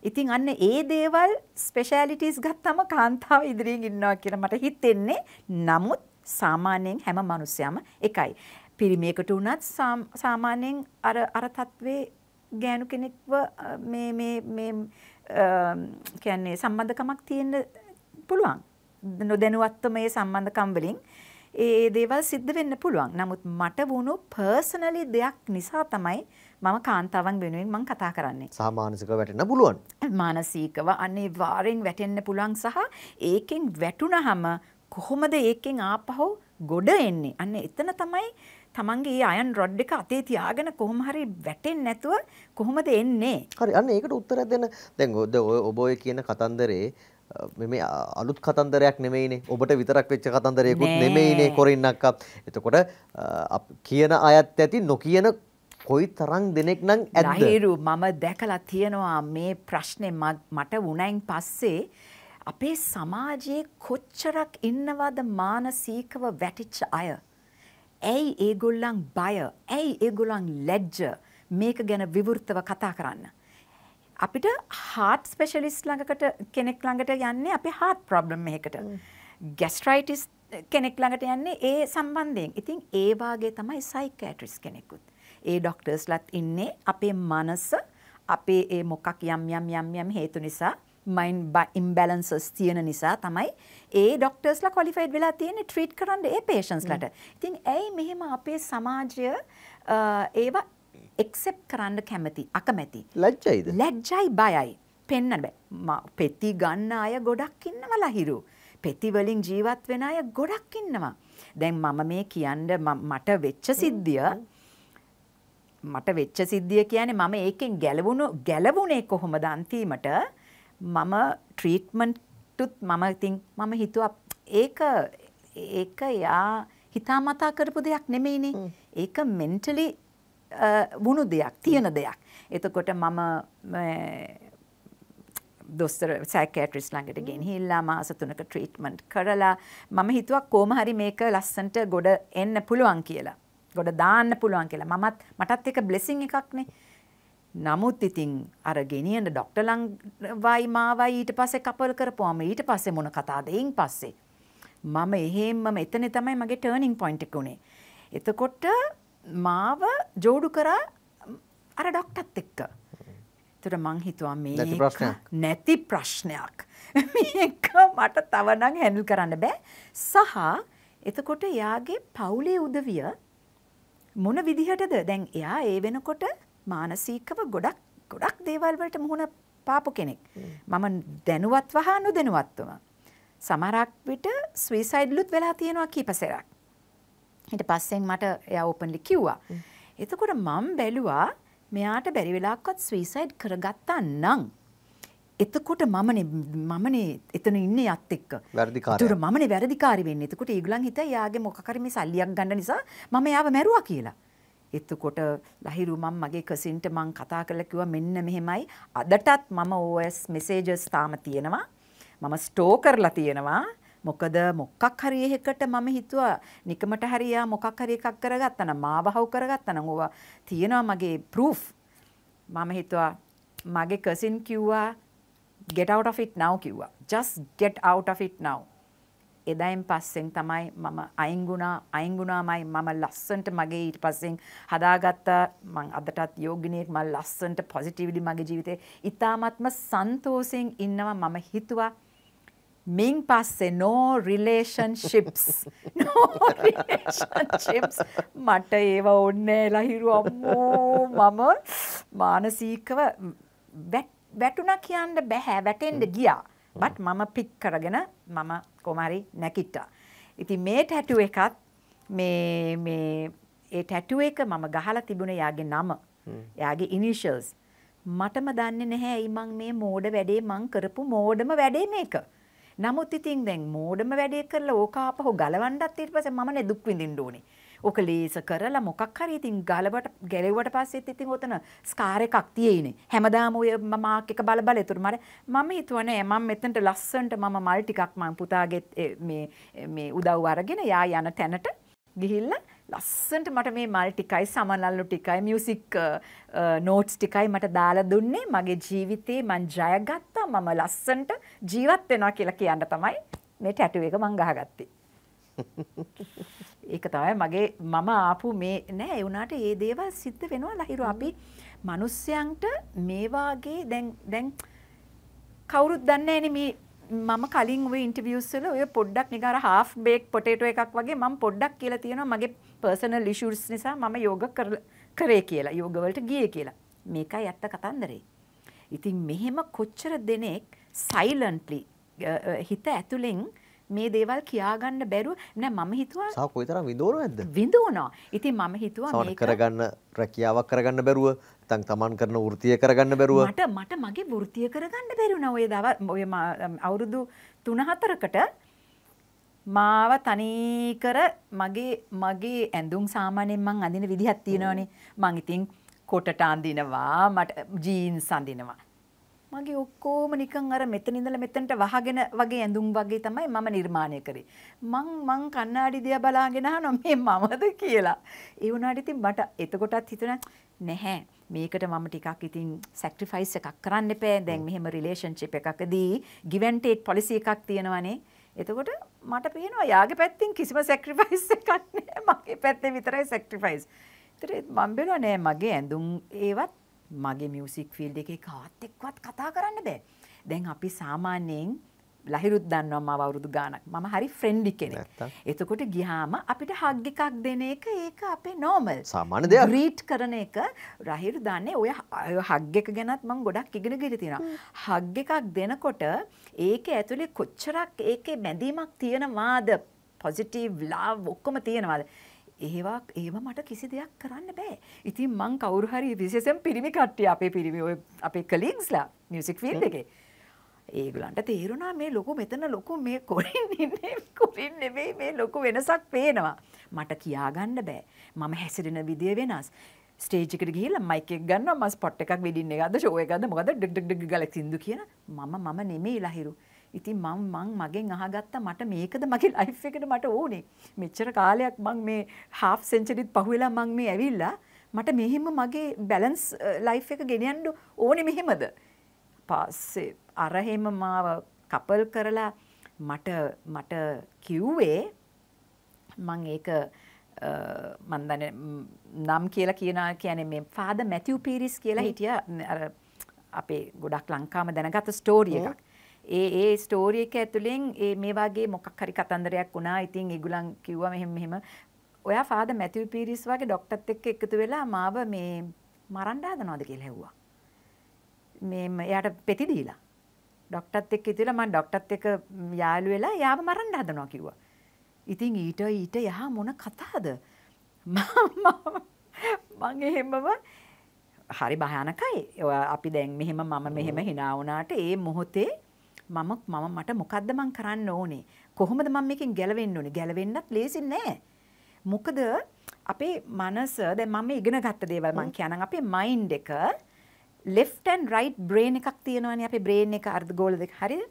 ඉතින් අන්න ඒ දේවල් ස්පෙෂාලිටීස් ගත්තම කාන්තාව ඉදිරියෙන් ඉන්නවා කියලා මට හිතෙන්නේ. නමුත් සාමාන්‍යයෙන් හැම මිනිස්සයම එකයි. පිරිමියෙකුට වුණත් සාමාන්‍යයෙන් අර අර තත්වේ ගෑනු කෙනෙක්ව මේ මේ මේ කියන්නේ සම්බන්ධකමක් තියෙන්න පුළුවන්. නොදැනුවත්වම මේ සම්බන්ධකම් වලින් ඒ දේවල් සිද්ධ වෙන්න පුළුවන්. නමුත් මට වුණු පර්සනලි දෙයක් නිසා තමයි මම කාන්තාවන් වෙනුවෙන් මම කතා කරන්නේ. සහ මානසිකව වැටෙන්න පුළුවන්. මානසිකව අනිවාර්යෙන් වැටෙන්න පුළුවන් සහ ඒකෙන් වැටුනහම කොහොමද ඒකෙන් ආපහු ගොඩ එන්නේ? අන්න එතන තමයි තමන්ගේ අයන් රොඩ් එක අතේ තියාගෙන කොහොම හරි වැටෙන්නේ නැතුව කොහොමද එන්නේ? හරි අන්න ඒකට උත්තරයක් දෙන්න. දැන් ඔබ ඔය කියන කතන්දරේ මේ අලුත් කතන්දරයක් නෙමෙයිනේ ඔබට විතරක් වෙච්ච කතන්දරයකුත් නෙමෙයිනේ කොරින්නක් එතකොට කියන අයත් ඇති නොකියන කොයි තරම් දෙනෙක් නම් ඇද්ද රහිරු මම දැකලා තියෙනවා මේ ප්‍රශ්නේ මට වුණයින් පස්සේ අපේ සමාජයේ කොච්චරක් ඉන්නවද මානසිකව වැටිච්ච අය ඇයි ඒගොල්ලන් බය? ඇයි ඒගොල්ලන් ලැජ්ජ? මේක ගැන විවෘතව කතා කරන්න. අපිට heart specialist ළඟකට කෙනෙක් ළඟට යන්නේ අපේ heart problem එකකට. gastritis කෙනෙක් ළඟට යන්නේ ඒ සම්බන්ධයෙන්. ඉතින් ඒ වාගේ තමයි psychiatrist කෙනෙකුත්. ඒ ડોක්ටර්ස්ලත් ඉන්නේ අපේ මනස අපේ ඒ මොකක් යම් යම් යම් යම් හේතු නිසා මයින් ඉම්බැලන්සස් තියෙන නිසා තමයි ඒ ඩොක්ටර්ස්ලා කොලිෆයිඩ් වෙලා තියෙන ට්‍රීට් කරන්න ඒ පේෂන්ස්ලට. Mm. ඉතින් ඇයි මෙහෙම අපේ සමාජය ඒවා එක්සෙප් කරන්න කැමති අකමැති. ලැජ්ජයිද? ලැජ්ජයි බයයි. පෙන්න බෑ. පෙති ගන්න අය ගොඩක් ඉන්නවා ලහිරු. පෙති වලින් ජීවත් වෙන අය ගොඩක් ඉන්නවා. දැන් මම මේ කියන්න මට වෙච්ච සිද්ධිය mm. මට වෙච්ච සිද්ධිය කියන්නේ මම ඒකෙන් ගැලවුණු ගැලවුණේ කොහොමද අන්තිමට? මම ට්‍රීට්මන්ට්ටුත් මම ඉතින් මම හිතුවා ඒක ඒක යා හිතාමතා කරපු දෙයක් නෙමෙයිනේ. ඒක මෙන්ටලි වුණු දෙයක්, තියෙන දෙයක්. එතකොට මම දොස්තර සෑකෑට්‍රිස් ළඟට ගෙනහිල්ලා මාස තුනක ට්‍රීට්මන්ට් කරලා මම හිතුවා කොහොම හරි මේක ලස්සන්ට ගොඩ එන්න පුළුවන් කියලා. ගොඩ දාන්න පුළුවන් කියලා. මමත් මටත් ඒක බ්ලෙසින් එකක්නේ. නමුත් ඉතින් අර ගෙනියන ඩොක්ටර් ලංවයි මාවයි ඊට පස්සේ කපල් කරපුවාම ඊට පස්සේ මොන කතාද එයින් පස්සේ මම එහෙම්ම එතන තමයි මගේ ටර්නින් පොයින්ට් එක උනේ. එතකොට මාව جوړු කරා අර ඩොක්ටරත් එක්ක. එතකොට මං හිතුවා මේ නැති ප්‍රශ්නයක්. මේක මට තව නම් හැන්ඩල් කරන්න බෑ. සහ එතකොට එයාගේ පවුලේ උදවිය මොන විදිහටද දැන් එයා ඒ වෙනකොට මානසිකව ගොඩක් ගොඩක් දේවල් වලට මුහුණ පාපු කෙනෙක්. මම දැනුවත් වහා නොදැනුවත්වම. සමහරක් විට ස්විසයිඩ්ලුත් වෙලා තියෙනවා කීප සැරයක්. ඊට පස්සෙන් මට එයා ඕපන්ලි කිව්වා. එතකොට මම බැලුවා මෙයාට බැරි වෙලාවකත් ස්විසයිඩ් කරගත්තා නම් එතකොට මමනේ මමනේ එතන ඉන්නේ යත් එක්ක. වැරදිකාරය. ඒතර මමනේ වැරදිකාරි වෙන්නේ. එතකොට ඒගොල්ලන් හිතා යාගේ මොකක් හරි මේ සල්ලියක් ගන්න නිසා මම යාව මැරුවා කියලා. එතකොට ලහිරු මම මගේ කසින්ට මං කතා කරලා කිව්වා මෙන්න මෙහෙමයි අදටත් මම OS messages තාම තියෙනවා මම ස්ටෝ කරලා තියෙනවා මොකද මොකක් හරි එකකට මම හිතුවා නිකමට හරියා මොකක් හරි එකක් කරගත්තා නම් මාව හවු කරගත්තා නම් ඕවා තියෙනවා මගේ proof මම හිතුවා මගේ කසින් කිව්වා get out of it now කිව්වා just get out of it now එදායින් පස්සෙන් තමයි මම අයිංගුණා අයිංගුණාමයි මම ලස්සන්ට මගේ ඊට පස්සෙන් හදාගත්තා මං අදටත් යෝගිනියෙක් මම ලස්සන්ට පොසිටිවිලි මගේ ජීවිතේ ඉතාමත්ම සන්තෝෂයෙන් ඉන්නවා මම හිතුවා මින් පස්සේ no relationships no relationships මට ඒව ඕනේ ලහිරු අම්මෝ මම මානසිකව වැටුණා කියන්න බෑ වැටෙන්න ගියා බට් මම පික් කරගෙන මම කොමාරි නැකිට්ටා. ඉතින් මේ ටැටු එකත් මේ මේ ඒ ටැටු එක මම ගහලා තිබුණ යාගේ නම. යාගේ ඉනිෂියල්ස්. මටම දන්නේ නැහැ ඇයි මං මේ මෝඩ වැඩේ මං කරපු මෝඩම වැඩේ මේක. නමුත් ඉතින් දැන් මෝඩම වැඩේ කරලා ඕක ආපහු ගලවන්නත් ඊට පස්සේ මම නේ දුක් විඳින්න ඕනේ. ඕක ලේස කරලා මොකක් හරි ඉතින් ගලවට ගැලෙව්වට පස්සෙත් ඉතින් ඔතන ස්කාර් එකක් තියෙන්නේ. හැමදාම ඔය මාක් එක බල බල ඒතර මම මම හිතුවා නෑ මම මෙතනට ලස්සනට මම මල් ටිකක් මම පුතාගෙත් මේ මේ උදව් අරගෙන යා යන තැනට ගිහිල්ලා ලස්සන්ට මට මේ මල් ටිකයි සමනල්ලු ටිකයි මියසික් නෝට්ස් ටිකයි මට දාලා දුන්නේ මගේ ජීවිතේ මං ජයගත්තා මම ලස්සන්ට ජීවත් වෙනවා කියලා කියන්න තමයි මේ ටැටුව එක මං ගහගත්තේ. ඒක තමයි මගේ මම ආපු මේ නෑ වුණාට ඒ දේවල් සිද්ධ වෙනවා ලහිරු අපි මිනිස්යන්ට මේ වාගේ දැන් දැන් කවුරුත් දන්නේ නෑනේ මේ මම කලින් ওই ඉන්ටර්විව්ස් වල ඔය පොඩ්ඩක් නිකන් අර half baked potato එකක් වගේ මම පොඩ්ඩක් කියලා තියෙනවා මගේ personal issues නිසා මම යෝග කරේ කියලා යෝග වලට ගියේ කියලා මේකයි ඇත්ත කතන්දරේ. ඉතින් මෙහෙම කොච්චර දෙනෙක් silently හිත ඇතුලෙන් uh, මේ දේවල් කියාගන්න බැරුව නෑ මම හිතුවා සා කොයිතරම් විඳවනව නැද්ද විඳවනවා ඉතින් මම හිතුවා මේක කරගන්න රැකියාවක් කරගන්න බැරුව නැත්නම් තමන් කරන වෘත්තිය කරගන්න බැරුව මට මට මගේ වෘත්තිය කරගන්න බැරුණා ඔය දවස් ඔය අවුරුදු 3 4කට මාව තනී කර මගේ මගේ ඇඳුම් සාමාන්‍යයෙන් මං අඳින විදිහක් තියෙනවනේ මං ඉතින් කොටට අඳිනවා මට ජීන්ස් අඳිනවා මගේ ඔක්කොම නිකන් අර මෙතන ඉඳලා මෙතනට වහගෙන වගේ ඇඳුම් වගේ තමයි මම නිර්මාණය කරේ. මං මං කණ්ණාඩි දිහා බලාගෙන අහනවා මේ මමද කියලා. ඒ වුණාට ඉතින් මට එතකොටත් හිතුණා නැහැ. මේකට මම ටිකක් ඉතින් සැක්‍රිෆයිස් එකක් කරන්න එපෑ. දැන් මෙහෙම රිලේෂන්ෂිප් එකකදී give and take policy එකක් තියෙනවනේ. එතකොට මට පේනවා යාගේ පැත්තෙන් කිසිම සැක්‍රිෆයිස් එකක් නැහැ. මගේ පැත්තේ විතරයි සැක්‍රිෆයිස්. ඒතර මම බැලුවා නෑ මගේ ඇඳුම් ඒවත් මගේ මියසික් ෆිල්ඩ එකේ කාත් එක්වත් කතා කරන්න බෑ. දැන් අපි සාමාන්‍යයෙන් ලහිරුත් දන්නවා මම අවුරුදු ගාණක්. මම හරි ෆ්‍රෙන්ඩ්ලි කෙනෙක්. එතකොට ගියාම අපිට හග් එකක් දෙන එක ඒක අපේ නෝමල්. සාමාන්‍ය දෙයක්. රීට් කරන එක රහිරු දන්නේ ඔය හග් එක ගැනත් මම ගොඩක් ඉගෙන ගිහින් තියෙනවා. හග් එකක් දෙනකොට ඒක ඇතුලේ කොච්චරක් ඒකේ බැඳීමක් තියෙනවාද? පොසිටිව් ලව් ඔක්කොම තියෙනවාද? ඒවක් ඒව මට කිසි දෙයක් කරන්න බෑ. ඉතින් මං කවුරු හරි විශේෂයෙන් පිරිමි කට්ටිය අපේ පිරිමි ඔය අපේ කලීග්ස්ලා මියුසික් ෆීල්ඩ් එකේ. ඒගොල්ලන්ට තේරුණා මේ ලොකු මෙතන ලොකු මේ කොරින් ඉන්නේ කොරින් නෙමෙයි මේ ලොකු වෙනසක් පේනවා. මට කියාගන්න බෑ. මම හැසිරෙන විදිය වෙනස්. ස්ටේජ් එකට ගිහිල්ලා මයික් එක ගන්නවා මම ස්පොට් එකක් වෙඩින් එකක්ද ෂෝ එකක්ද මොකද ඩග් ඩග් ඩග් ගලක් සින්දු කියන මම මම නෙමෙයි ලහිරු. ඉතින් මම මං මගෙන් අහගත්තා මට මේකද මගේ ලයිෆ් එකට මට ඕනේ. මෙච්චර කාලයක් මං මේ half centuryත් පහුවෙලා මං මේ ඇවිල්ලා මට මෙහෙම මගේ බැලන්ස් ලයිෆ් එක ගෙනියන්න ඕනේ මෙහෙමද? පස්සේ අරහෙම මාව කපල් කරලා මට මට කිව්වේ මං ඒක මන් දන්නේ නම් කියලා කියන කියන්නේ මේ ෆාදර් මැතිව් පීරිස් කියලා හිටිය අපේ ගොඩක් ලංකාවම දැනගත ස්ටෝරි එකක්. ඒ ඒ ස්ටෝරි එක ඇතුලෙන් ඒ මේ වගේ මොකක් හරි කතන්දරයක් වුණා. ඉතින් ඒගොල්ලන් කිව්වා මෙහෙම මෙහෙම. ඔයා ෆාදර් මැතිව් පීරිස් වගේ ડોක්ටර්ත් එක්ක එකතු වෙලා මාව මේ මරන්න හදනවද කියලා ඇහුවා. මේ එයාට පෙති දීලා. ડોක්ටර්ත් එක්ක ඉතිලා මම ડોක්ටර්ත් එක්ක යාළු වෙලා යාව මරන්න හදනවා කිව්වා. ඉතින් ඊට ඊට යහ මොන කතාද? මම එහෙමම හරි භයානකයි. අපි දැන් මෙහෙම මම මෙහෙම hina වුණාට ඒ මොහොතේ මම මම මට මොකද්ද මං කරන්න ඕනේ? කොහොමද මම මේකෙන් ගැලවෙන්න ඕනේ? ගැලවෙන්නත් ලේසි නෑ. මොකද අපේ මනස දැන් මම ඉගෙන ගත්ත දේවල් මං කියනනම් අපේ මයින්ඩ් එක left and right brain එකක් තියෙනවානේ අපේ brain එක අර්ධගෝල දෙක හරිද?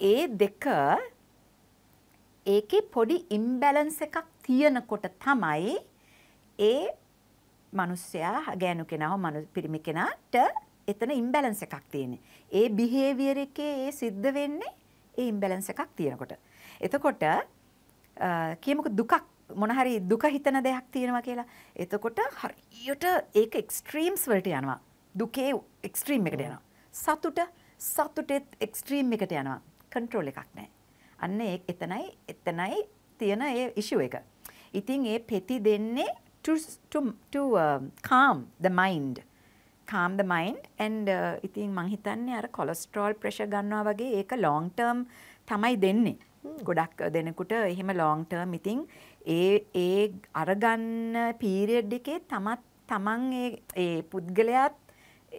ඒ දෙක ඒකේ පොඩි ඉම්බැලන්ස් එකක් තියෙනකොට තමයි ඒ මිනිස්සයා ගෑනු කෙනා හෝ මිනිස් පිරිමි කෙනාට එතන ඉම්බැලන්ස් එකක් තියෙන්නේ. ඒ බිහේවියර් එකේ ඒ සිද්ධ වෙන්නේ ඒ ඉම්බැලන්ස් එකක් තියෙනකොට. එතකොට කියමුකෝ දුකක් මොන හරි දුක හිතන දෙයක් තියෙනවා කියලා. එතකොට හරියට ඒක එක්ස්ට්‍රීම්ස් වලට යනවා. දුකේ එක්ස්ට්‍රීම් එකට යනවා. සතුට සතුටෙත් එක්ස්ට්‍රීම් එකට යනවා. කන්ට්‍රෝල් එකක් නැහැ. අන්න ඒ එතනයි එතනයි තියෙන ඒ ඉෂුව එක. ඉතින් ඒ පෙති දෙන්නේ to to to uh, calm the mind. calm the mind and uh, ඉතින් මං හිතන්නේ අර කොලෙස්ටරෝල් ප්‍රෙෂර් ගන්නවා වගේ ඒක long term තමයි දෙන්නේ. ගොඩක් දෙනකොට එහෙම long term ඉතින් ඒ ඒ අරගන්න පීරියඩ් එකේ තමත් තමන් ඒ පුද්ගලයාත්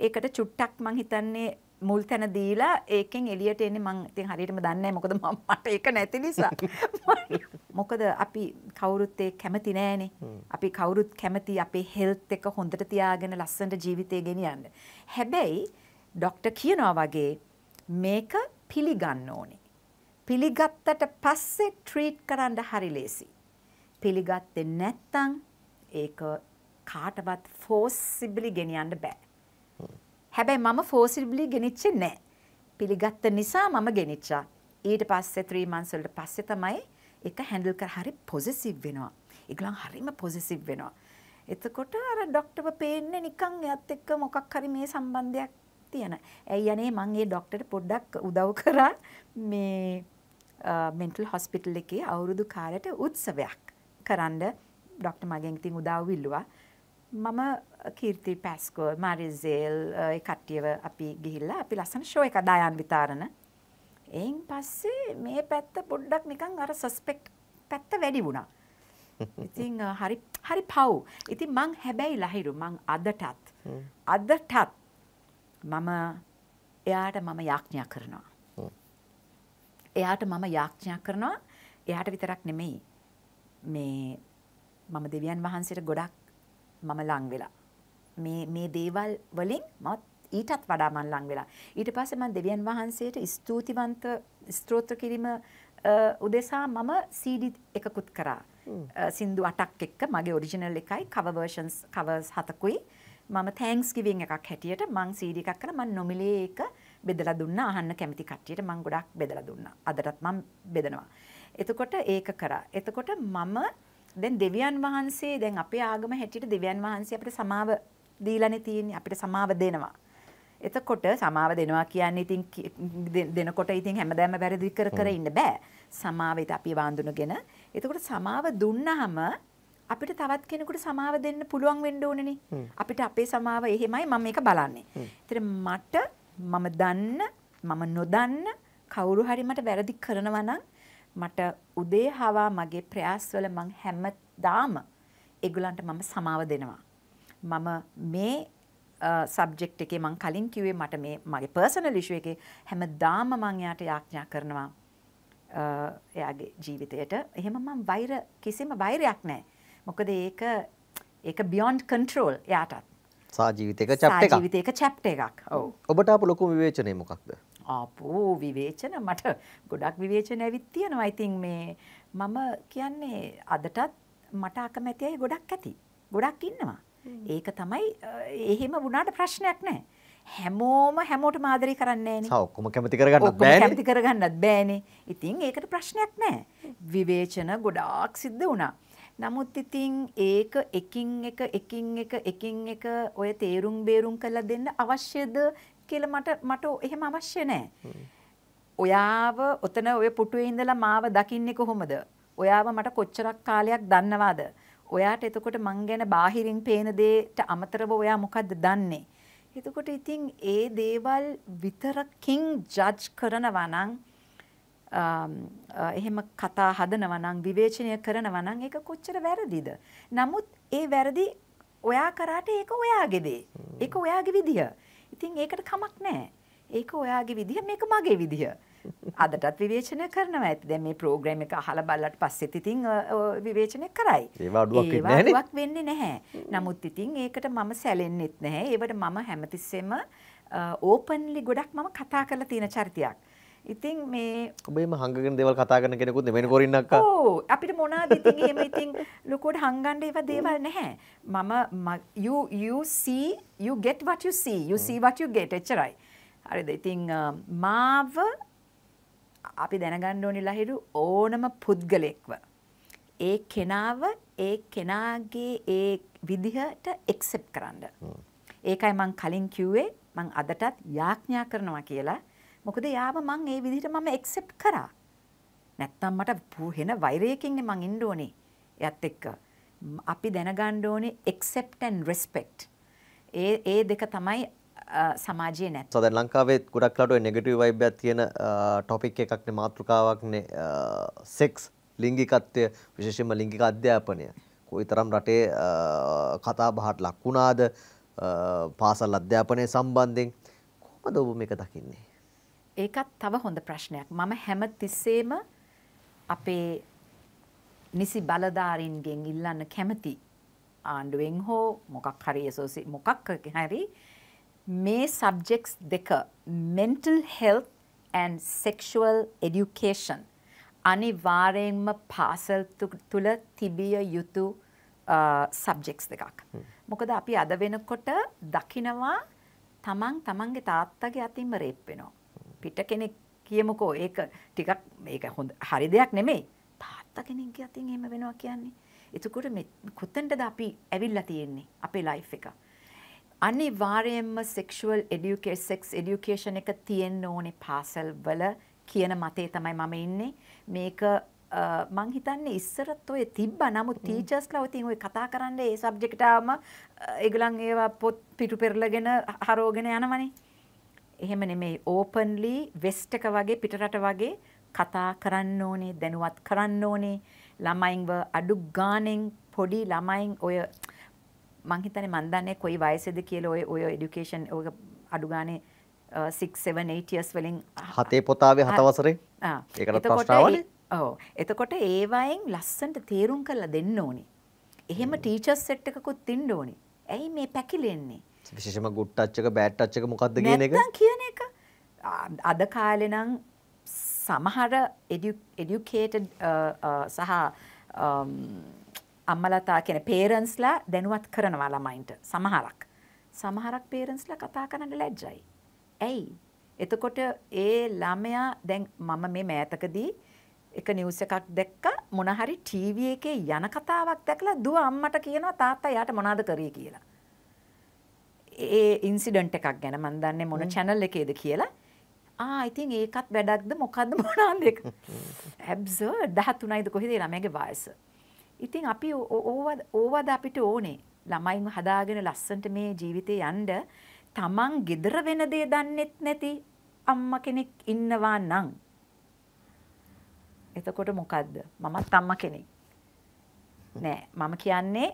ඒකට චුට්ටක් මං හිතන්නේ මුල් තැන දීලා ඒකෙන් එලියට එන්නේ මං ඉතින් හරියටම දන්නේ නැහැ මොකද මම මට ඒක නැති නිසා. මොකද අපි කවුරුත් ඒ කැමති නෑනේ. අපි කවුරුත් කැමති අපේ හෙල්ත් එක හොඳට තියාගෙන ලස්සනට ජීවිතේ ගෙනියන්න. හැබැයි ડોක්ටර් කියනවා වගේ මේක පිළිගන්න ඕනේ. පිළිගත්තට පස්සේ ට්‍රීට් කරන්න හරි ලේසි. පිළිගත්තේ නැත්නම් ඒක කාටවත් ෆෝස්සිබලි ගෙනියන්න බෑ. හැබැයි මම ෆෝසිබ්ලි ගෙනිච්චේ නැහැ. පිළිගත්ත නිසා මම ගෙනිච්චා. ඊට පස්සේ 3 months වලට පස්සේ තමයි ඒක හැන්ඩල් කර හරි පොසිටිව් වෙනවා. ඒගොල්ලන් හරිම පොසිටිව් වෙනවා. එතකොට අර ડોක්ටර්ව පේන්නේ නිකන් එයත් එක්ක මොකක් හරි මේ සම්බන්ධයක් තියෙන. ඇයි අනේ මං ඒ ડોක්ටර්ට පොඩ්ඩක් උදව් කරා මේ මෙන්ටල් හොස්පිටල් එකේ අවුරුදු කාලයට උත්සවයක් කරන්න ඩොක්ටර් මගෙන් ඉතින් උදව් ඉල්ලුවා. මම කීර්ති පැස්කෝල් මරිසේල් කට්ටියව අපි ගිහිල්ලා අපි ලස්සන ෂෝ එක දායන් විතාරණ. එයින් පස්සේ මේ පැත්ත පොඩ්ඩක් නිකන් අර සස්පෙක්ට් පැත්ත වැඩි වුණා. ඉතින් හරි හරි පව්. ඉතින් මං හැබැයි ලහිරු මං අදටත් අදටත් මම එයාට මම යාඥා කරනවා. එයාට මම යාඥා කරනවා. එයාට විතරක් නෙමෙයි. මේ මම දෙවියන් වහන්සේට ගොඩක් මම ලං වෙලා. මේ මේ දේවල් වලින් මම ඊටත් වඩා මං ලං වෙලා. ඊට පස්සේ මම දෙවියන් වහන්සේට ස්තුතිවන්ත ස්තෝත්‍ර කිරීම උදෙසා මම CD එකකුත් කරා. සින්දු 8ක් එක්ක මගේ ඔරිජිනල් එකයි cover versions covers හතකුයි. මම thanks giving එකක් හැටියට මං CD එකක් කරලා මං නොමිලේ ඒක බෙදලා දුන්නා අහන්න කැමති කට්ටියට මං ගොඩක් බෙදලා දුන්නා. අදටත් මං බෙදනවා. එතකොට ඒක කරා. එතකොට මම දැන් දෙවියන් වහන්සේ දැන් අපේ ආගම හැටියට දෙවියන් වහන්සේ අපිට සමාව දීලානේ තියෙන්නේ අපිට සමාව දෙනවා. එතකොට සමාව දෙනවා කියන්නේ ඉතින් දෙනකොට ඉතින් හැමදාම වැරදි කර කර ඉන්න බෑ. සමාව ඉත අපි වඳුනගෙන. එතකොට සමාව දුන්නාම අපිට තවත් කෙනෙකුට සමාව දෙන්න පුළුවන් වෙන්න ඕනේනේ. අපිට අපේ සමාව එහෙමයි මම මේක බලන්නේ. ඉතින් මට මම දන්න මම නොදන්න කවුරු හරි මට වැරදි කරනවා නම් මට උදේ හවා මගේ ප්‍රයාස්වල මං හැමදාම ඒගොල්ලන්ට මම සමාව දෙනවා. මම මේ සබ්ජෙක්ට් එකේ මං කලින් කිව්වේ මට මේ මගේ පර්සනල් ඉෂුව එකේ හැමදාම මං එයාට යාඥා කරනවා. එයාගේ ජීවිතයට එහෙම මම වෛර කිසිම වෛරයක් නැහැ. මොකද ඒක ඒක බියොන්ඩ් කන්ට්‍රෝල් එයාටත්. සාජීවිතයක චැප්ටර් එකක්. සාජීවිතයක චැප්ටර් එකක්. ඔව්. ඔබට ආපු ලොකු විවේචනය මොකක්ද? ආපෝ විවේචන මට ගොඩක් විවේචන ඇවිත් තියෙනවා. ඉතින් මේ මම කියන්නේ අදටත් මට අකමැති අය ගොඩක් ඇති. ගොඩක් ඉන්නවා. ඒක තමයි එහෙම වුණාට ප්‍රශ්නයක් නැහැ. හැමෝම හැමෝටම ආදරේ කරන්නේ නැහනේ. ඔව් ඔක්කොම කැමති කරගන්නත් බෑනේ. ඔක්කොම කැමති කරගන්නත් බෑනේ. ඉතින් ඒකට ප්‍රශ්නයක් නැහැ. විවේචන ගොඩාක් සිද්ධ වුණා. නමුත් ඉතින් ඒක එකින් එක එකින් එක එකින් එක ඔය තේරුම් බේරුම් කරලා දෙන්න අවශ්‍යද කියලා මට මට එහෙම අවශ්‍ය නැහැ. ඔයාව ඔතන ඔය පුටුවේ ඉඳලා මාව දකින්නේ කොහොමද? ඔයාව මට කොච්චරක් කාලයක් දන්නවද? ඔයාට එතකොට මං ගැන බාහිරින් පේන දේට අමතරව ඔයා මොකද්ද දන්නේ? එතකොට ඉතින් ඒ දේවල් විතරකින් ජජ් කරනවා නම් එහෙම කතා හදනවා නම් විවේචනය කරනවා නම් ඒක කොච්චර වැරදිද? නමුත් ඒ වැරදි ඔයා කරාට ඒක ඔයාගේ දේ. ඒක ඔයාගේ විදිය. ඉතින් ඒකට කමක් නැහැ. ඒක ඔයාගේ විදිහ මේක මගේ විදිහ. අදටත් විවේචනය කරනවා ඇති. දැන් මේ ප්‍රෝග්‍රෑම් එක අහලා බලලාට පස්සෙත් ඉතින් විවේචනය කරයි. ඒව අඩුවක් වෙන්නේ නැහැ. නමුත් ඉතින් ඒකට මම සැලෙන්නෙත් නැහැ. ඒවට මම හැමතිස්සෙම ඕපන්ලි ගොඩක් මම කතා කරලා තියෙන චරිතයක්. ඉතින් මේ ඔබේම හංගගෙන දේවල් කතා කරන කෙනෙකුත් නෙමෙයි කොරින් අක්කා. ඔව් අපිට මොනවාද ඉතින් එහෙම ඉතින් ලොකුවට හංගන්න ඒවා දේවල් නැහැ. මම you you see you get what you see you see what you get එච්චරයි. හරිද? ඉතින් මාව අපි දැනගන්න ඕනි ලහිරු ඕනම පුද්ගලෙක්ව. ඒ කෙනාව ඒ කෙනාගේ ඒ විදිහට එක්සෙප්ට් කරන්න. ඒකයි මං කලින් කිව්වේ මං අදටත් යාඥා කරනවා කියලා. මොකද යාව මං ඒ විදිහට මම ඇක්සෙප්ට් කරා. නැත්තම් මට හෙන වෛරයකින්නේ මං ඉන්න ඕනේ එයත් එක්ක. අපි දැනගන්න ඕනේ accept and respect. ඒ ඒ දෙක තමයි සමාජයේ නැත්. සදැන් ලංකාවේ ගොඩක් ලට නෙගටිව් වයිබ් එකක් තියෙන ටොපික් එකක්නේ මාතෘකාවක්නේ සෙක්ස් ලිංගිකත්වය විශේෂයෙන්ම ලිංගික අධ්‍යාපනය. කොයිතරම් රටේ කතා බහට ලක් වුණාද පාසල් අධ්‍යාපනය සම්බන්ධයෙන් කොහොමද ඔබ මේක දකින්නේ? ඒකත් තව හොඳ ප්‍රශ්නයක්. මම හැම තිස්සේම අපේ නිසි බලධාරීන්ගෙන් ඉල්ලන්න කැමති ආණ්ඩුවෙන් හෝ මොකක් හරි ඇසෝසි මොකක් හරි මේ සබ්ජෙක්ස් දෙක mental health and sexual education අනිවාර්යෙන්ම පාසල් තුල තිබිය යුතු සබ්ජෙක්ස් දෙකක්. මොකද අපි අද වෙනකොට දකිනවා තමන් තමන්ගේ තාත්තගේ අතින්ම රේප් වෙනවා. පිට කෙනෙක් කියමුකෝ ඒක ටිකක් මේක හොඳ හරි දෙයක් නෙමෙයි. තාත්තා කෙනෙක්ගේ අතින් එහෙම වෙනවා කියන්නේ. එතකොට මේ කොතෙන්ටද අපි ඇවිල්ලා තියෙන්නේ අපේ ලයිෆ් එක. අනිවාර්යයෙන්ම sexual education sex education එක තියෙන්න ඕනේ පාසල් වල කියන මතේ තමයි මම ඉන්නේ. මේක මං හිතන්නේ ඉස්සරත් ඔය තිබ්බා නමුත් ටීචර්ස්ලා ඉතින් ඔය කතා කරන්න ඒ සබ්ජෙක්ට් ආවම ඒගොල්ලන් ඒවා පොත් පිටු පෙරලගෙන හරෝගෙන යනවනේ. එහෙම නෙමෙයි ඕපන්ලි වෙස්ට් එක වගේ පිටරට වගේ කතා කරන්න ඕනේ දැනුවත් කරන්න ඕනේ ළමයින්ව අඩු ගානෙන් පොඩි ළමයින් ඔය මං හිතන්නේ මන් දන්නේ කොයි වයසේද කියලා ඔය ඔය এডুকেෂන් ඔය අඩු ගානේ 6 7 8 years වලින් හතේ පොතාවේ හත වසරේ ආ ඒකට ප්‍රශ්නාවලිය ඔව් එතකොට ඒ වයින් ලස්සන්ට තේරුම් කරලා දෙන්න ඕනේ. එහෙම ටීචර්ස් සෙට් එකකුත් තින්න ඕනේ. ඇයි මේ පැකිලෙන්නේ? විශේෂම ගුට් ටච් එක බෑඩ් ටච් එක මොකද්ද කියන එක නැත්නම් කියන එක අද කාලේ නම් සමහර එඩියුකේටඩ් සහ අම්මලතා කියන පේරන්ස්ලා දැනුවත් කරනවා ළමයින්ට සමහරක් සමහරක් පේරන්ස්ලා කතා කරන්න ලැජ්ජයි. ඇයි? එතකොට ඒ ළමයා දැන් මම මේ මෑතකදී එක නිවුස් එකක් දැක්ක මොන හරි ටීවී එකේ යන කතාවක් දැකලා දුව අම්මට කියනවා තාත්තා යාට මොනවද කරේ කියලා. ඒ ඉන්සිඩන්ට් එකක් ගැන මන් දන්නේ මොන චැනල් එකේද කියලා ආයිතින් ඒකත් වැඩක්ද මොකක්ද මොනාන් දෙක ඇබ්ස දහත්තුනයිද කොහෙදේ ළමගේ වායස. ඉතින් අපි ඕවද අපිට ඕනේ ළමයින් හදාගෙන ලස්සන්ට මේ ජීවිතය යන්ඩ තමන් ගෙදර වෙන දේ දන්නෙත් නැති අම්ම කෙනෙක් ඉන්නවා නං. එතකොට මොකක්ද මමත් අම්ම කෙනෙක්. නෑ මම කියන්නේ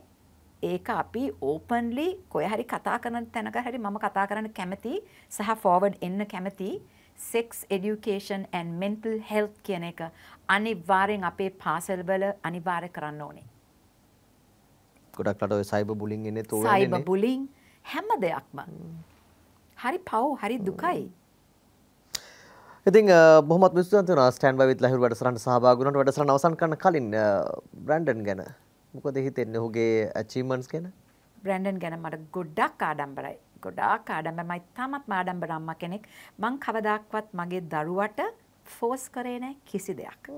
ඒක අපි ඕපන්ලි කොහේ හරි කතා කරන තැනක හරි මම කතා කරන්න කැමති සහ ෆෝවර්ඩ් එන්න කැමති sex education and mental health කියන එක අනිවාර්යෙන් අපේ පාසල් වල අනිවාර්ය කරන්න ඕනේ. ගොඩක් රටවල සයිබර් බුලින් එන්නේ තෝරන්නේ. සයිබර් බුලින් හැම දෙයක්ම. හරි පව් හරි දුකයි. ඉතින් බොහොමත් විශ්වාස වෙනවා ස්ටෑන්ඩ් බයි විත් ලහිරු වැඩසටහනට සහභාගී වුණාට වැඩසටහන අවසන් කරන කලින් බ්‍රැන්ඩන් ගැන මොකද හිතෙන්නේ ඔහුගේ achievements ගැන? බ්‍රැන්ඩන් ගැන මට ගොඩක් ආඩම්බරයි. ගොඩාක් ආඩම්බරයි. තාමත් ආඩම්බර අම්මා කෙනෙක්. මං කවදාක්වත් මගේ දරුවට ෆෝස් කරේ නැහැ කිසි දෙයක්.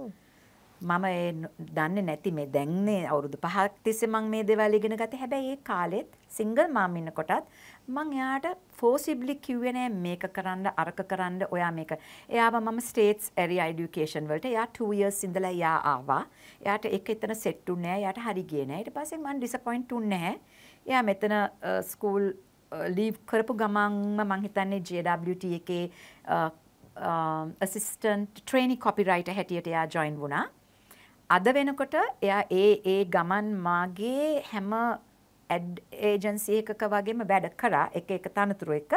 මම ඒ දන්නේ නැති මේ දැන්නේ අවුරුදු 5ක් තිස්සේ මම මේ දේවල් ඉගෙන ගත්තේ. හැබැයි ඒ කාලෙත් සිංගල් මම් ඉන්නකොටත් මං එයාට ෆෝසිබ්ලි කිව්වේ නෑ මේක කරන්න අරක කරන්න ඔයා මේක. එයාව මම ස්ටේට්ස් ඇරියා এডুকেෂන් වලට එයා 2 years ඉඳලා එයා ආවා. එයාට ඒක එතන සෙට් උන්නේ නෑ. එයාට හරි ගියේ නෑ. ඊට පස්සේ මං ඩිසපොයින්ට් උන්නේ නෑ. එයා මෙතන ස්කූල් ලීව් කරපු ගමන්ම මං හිතන්නේ JWT එකේ assistant trainee copywriter හැටියට එයා join වුණා. අද වෙනකොට එයා ඒ ඒ ගමන් මාගේ හැම ඇඩ් ඒජන්සි එකක වගේම වැඩ කරා එක එක තනතුරු එක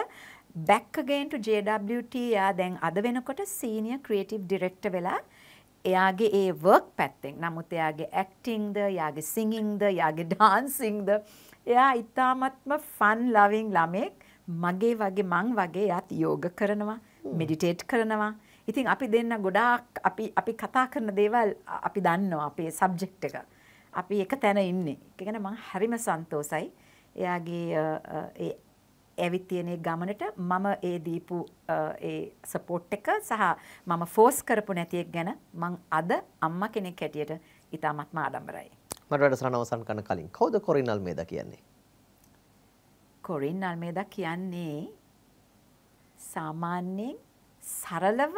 back again to JWT එයා දැන් අද වෙනකොට senior creative director වෙලා එයාගේ ඒ work පැත්තෙන් නමුත් එයාගේ acting ද එයාගේ singing ද එයාගේ dancing ද එයා ඉතාමත්ම fun loving ළමෙක් මගේ වගේ මං වගේ යත් යෝග කරනවා මෙඩිටේට් කරනවා ඉතින් අපි දෙන්න ගොඩාක් අපි අපි කතා කරන දේවල් අපි දන්නවා අපේ සබ්ජෙක්ට් එක අපි එක තැන ඉන්නේ. ඒක ගැන මම හරිම සන්තෝසයි. එයාගේ ඒ ඇවිත් තියෙන ගමනට මම ඒ දීපු ඒ සපෝට් එක සහ මම ෆෝස් කරපු නැති එක ගැන මං අද අම්මා කෙනෙක් හැටියට ඉතාමත්ම ආඩම්බරයි. මට වැඩසටහන අවසන් කරන කලින් කවුද කොරින් අල්මේදා කියන්නේ? කොරින් අල්මේදා කියන්නේ සාමාන්‍යයෙන් සරලව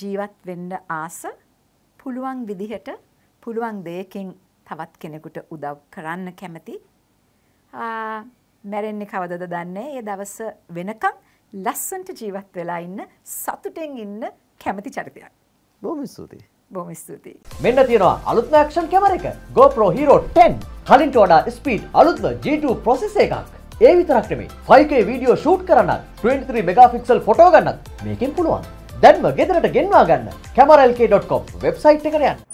ජීවත් වෙන්න ආස පුළුවන් විදිහට පුළුවන් දෙයකින් තවත් කෙනෙකුට උදව් කරන්න කැමති. මැරෙන්නේ කවදද දන්නේ ඒ දවස වෙනකම් ලස්සන්ට ජීවත් වෙලා ඉන්න සතුටෙන් ඉන්න කැමති චරිතයක්. බොහොම ස්තුතියි. බොහොම ස්තුතියි. මෙන්න තියෙනවා අලුත්ම ඇක්ෂන් කැමර එක GoPro Hero 10. කලින්ට වඩා ස්පීඩ් අලුත්ම G2 processor එකක්. ඒ විතරක් නෙමෙයි 5K වීඩියෝ ෂූට් කරන්නත් 23 මෙගාපික්සල් ෆොටෝ ගන්නත් මේකෙන් පුළුවන්. දැන්ම ගෙදරට ගෙන්වා ගන්න කැමරල්k.com වෙබ්සයිට් එකට යන්න.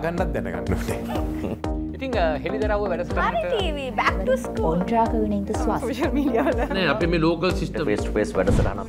දාගන්නත් දැනගන්නට. ඉතිං හෙළිදරව වැඩ ඔන්ට්‍රාකවිනින්ට ස්වාශ මිිය අපේ මේ ලෝකල් සිිට වෙස්ට පේස් වැඩසරනම්.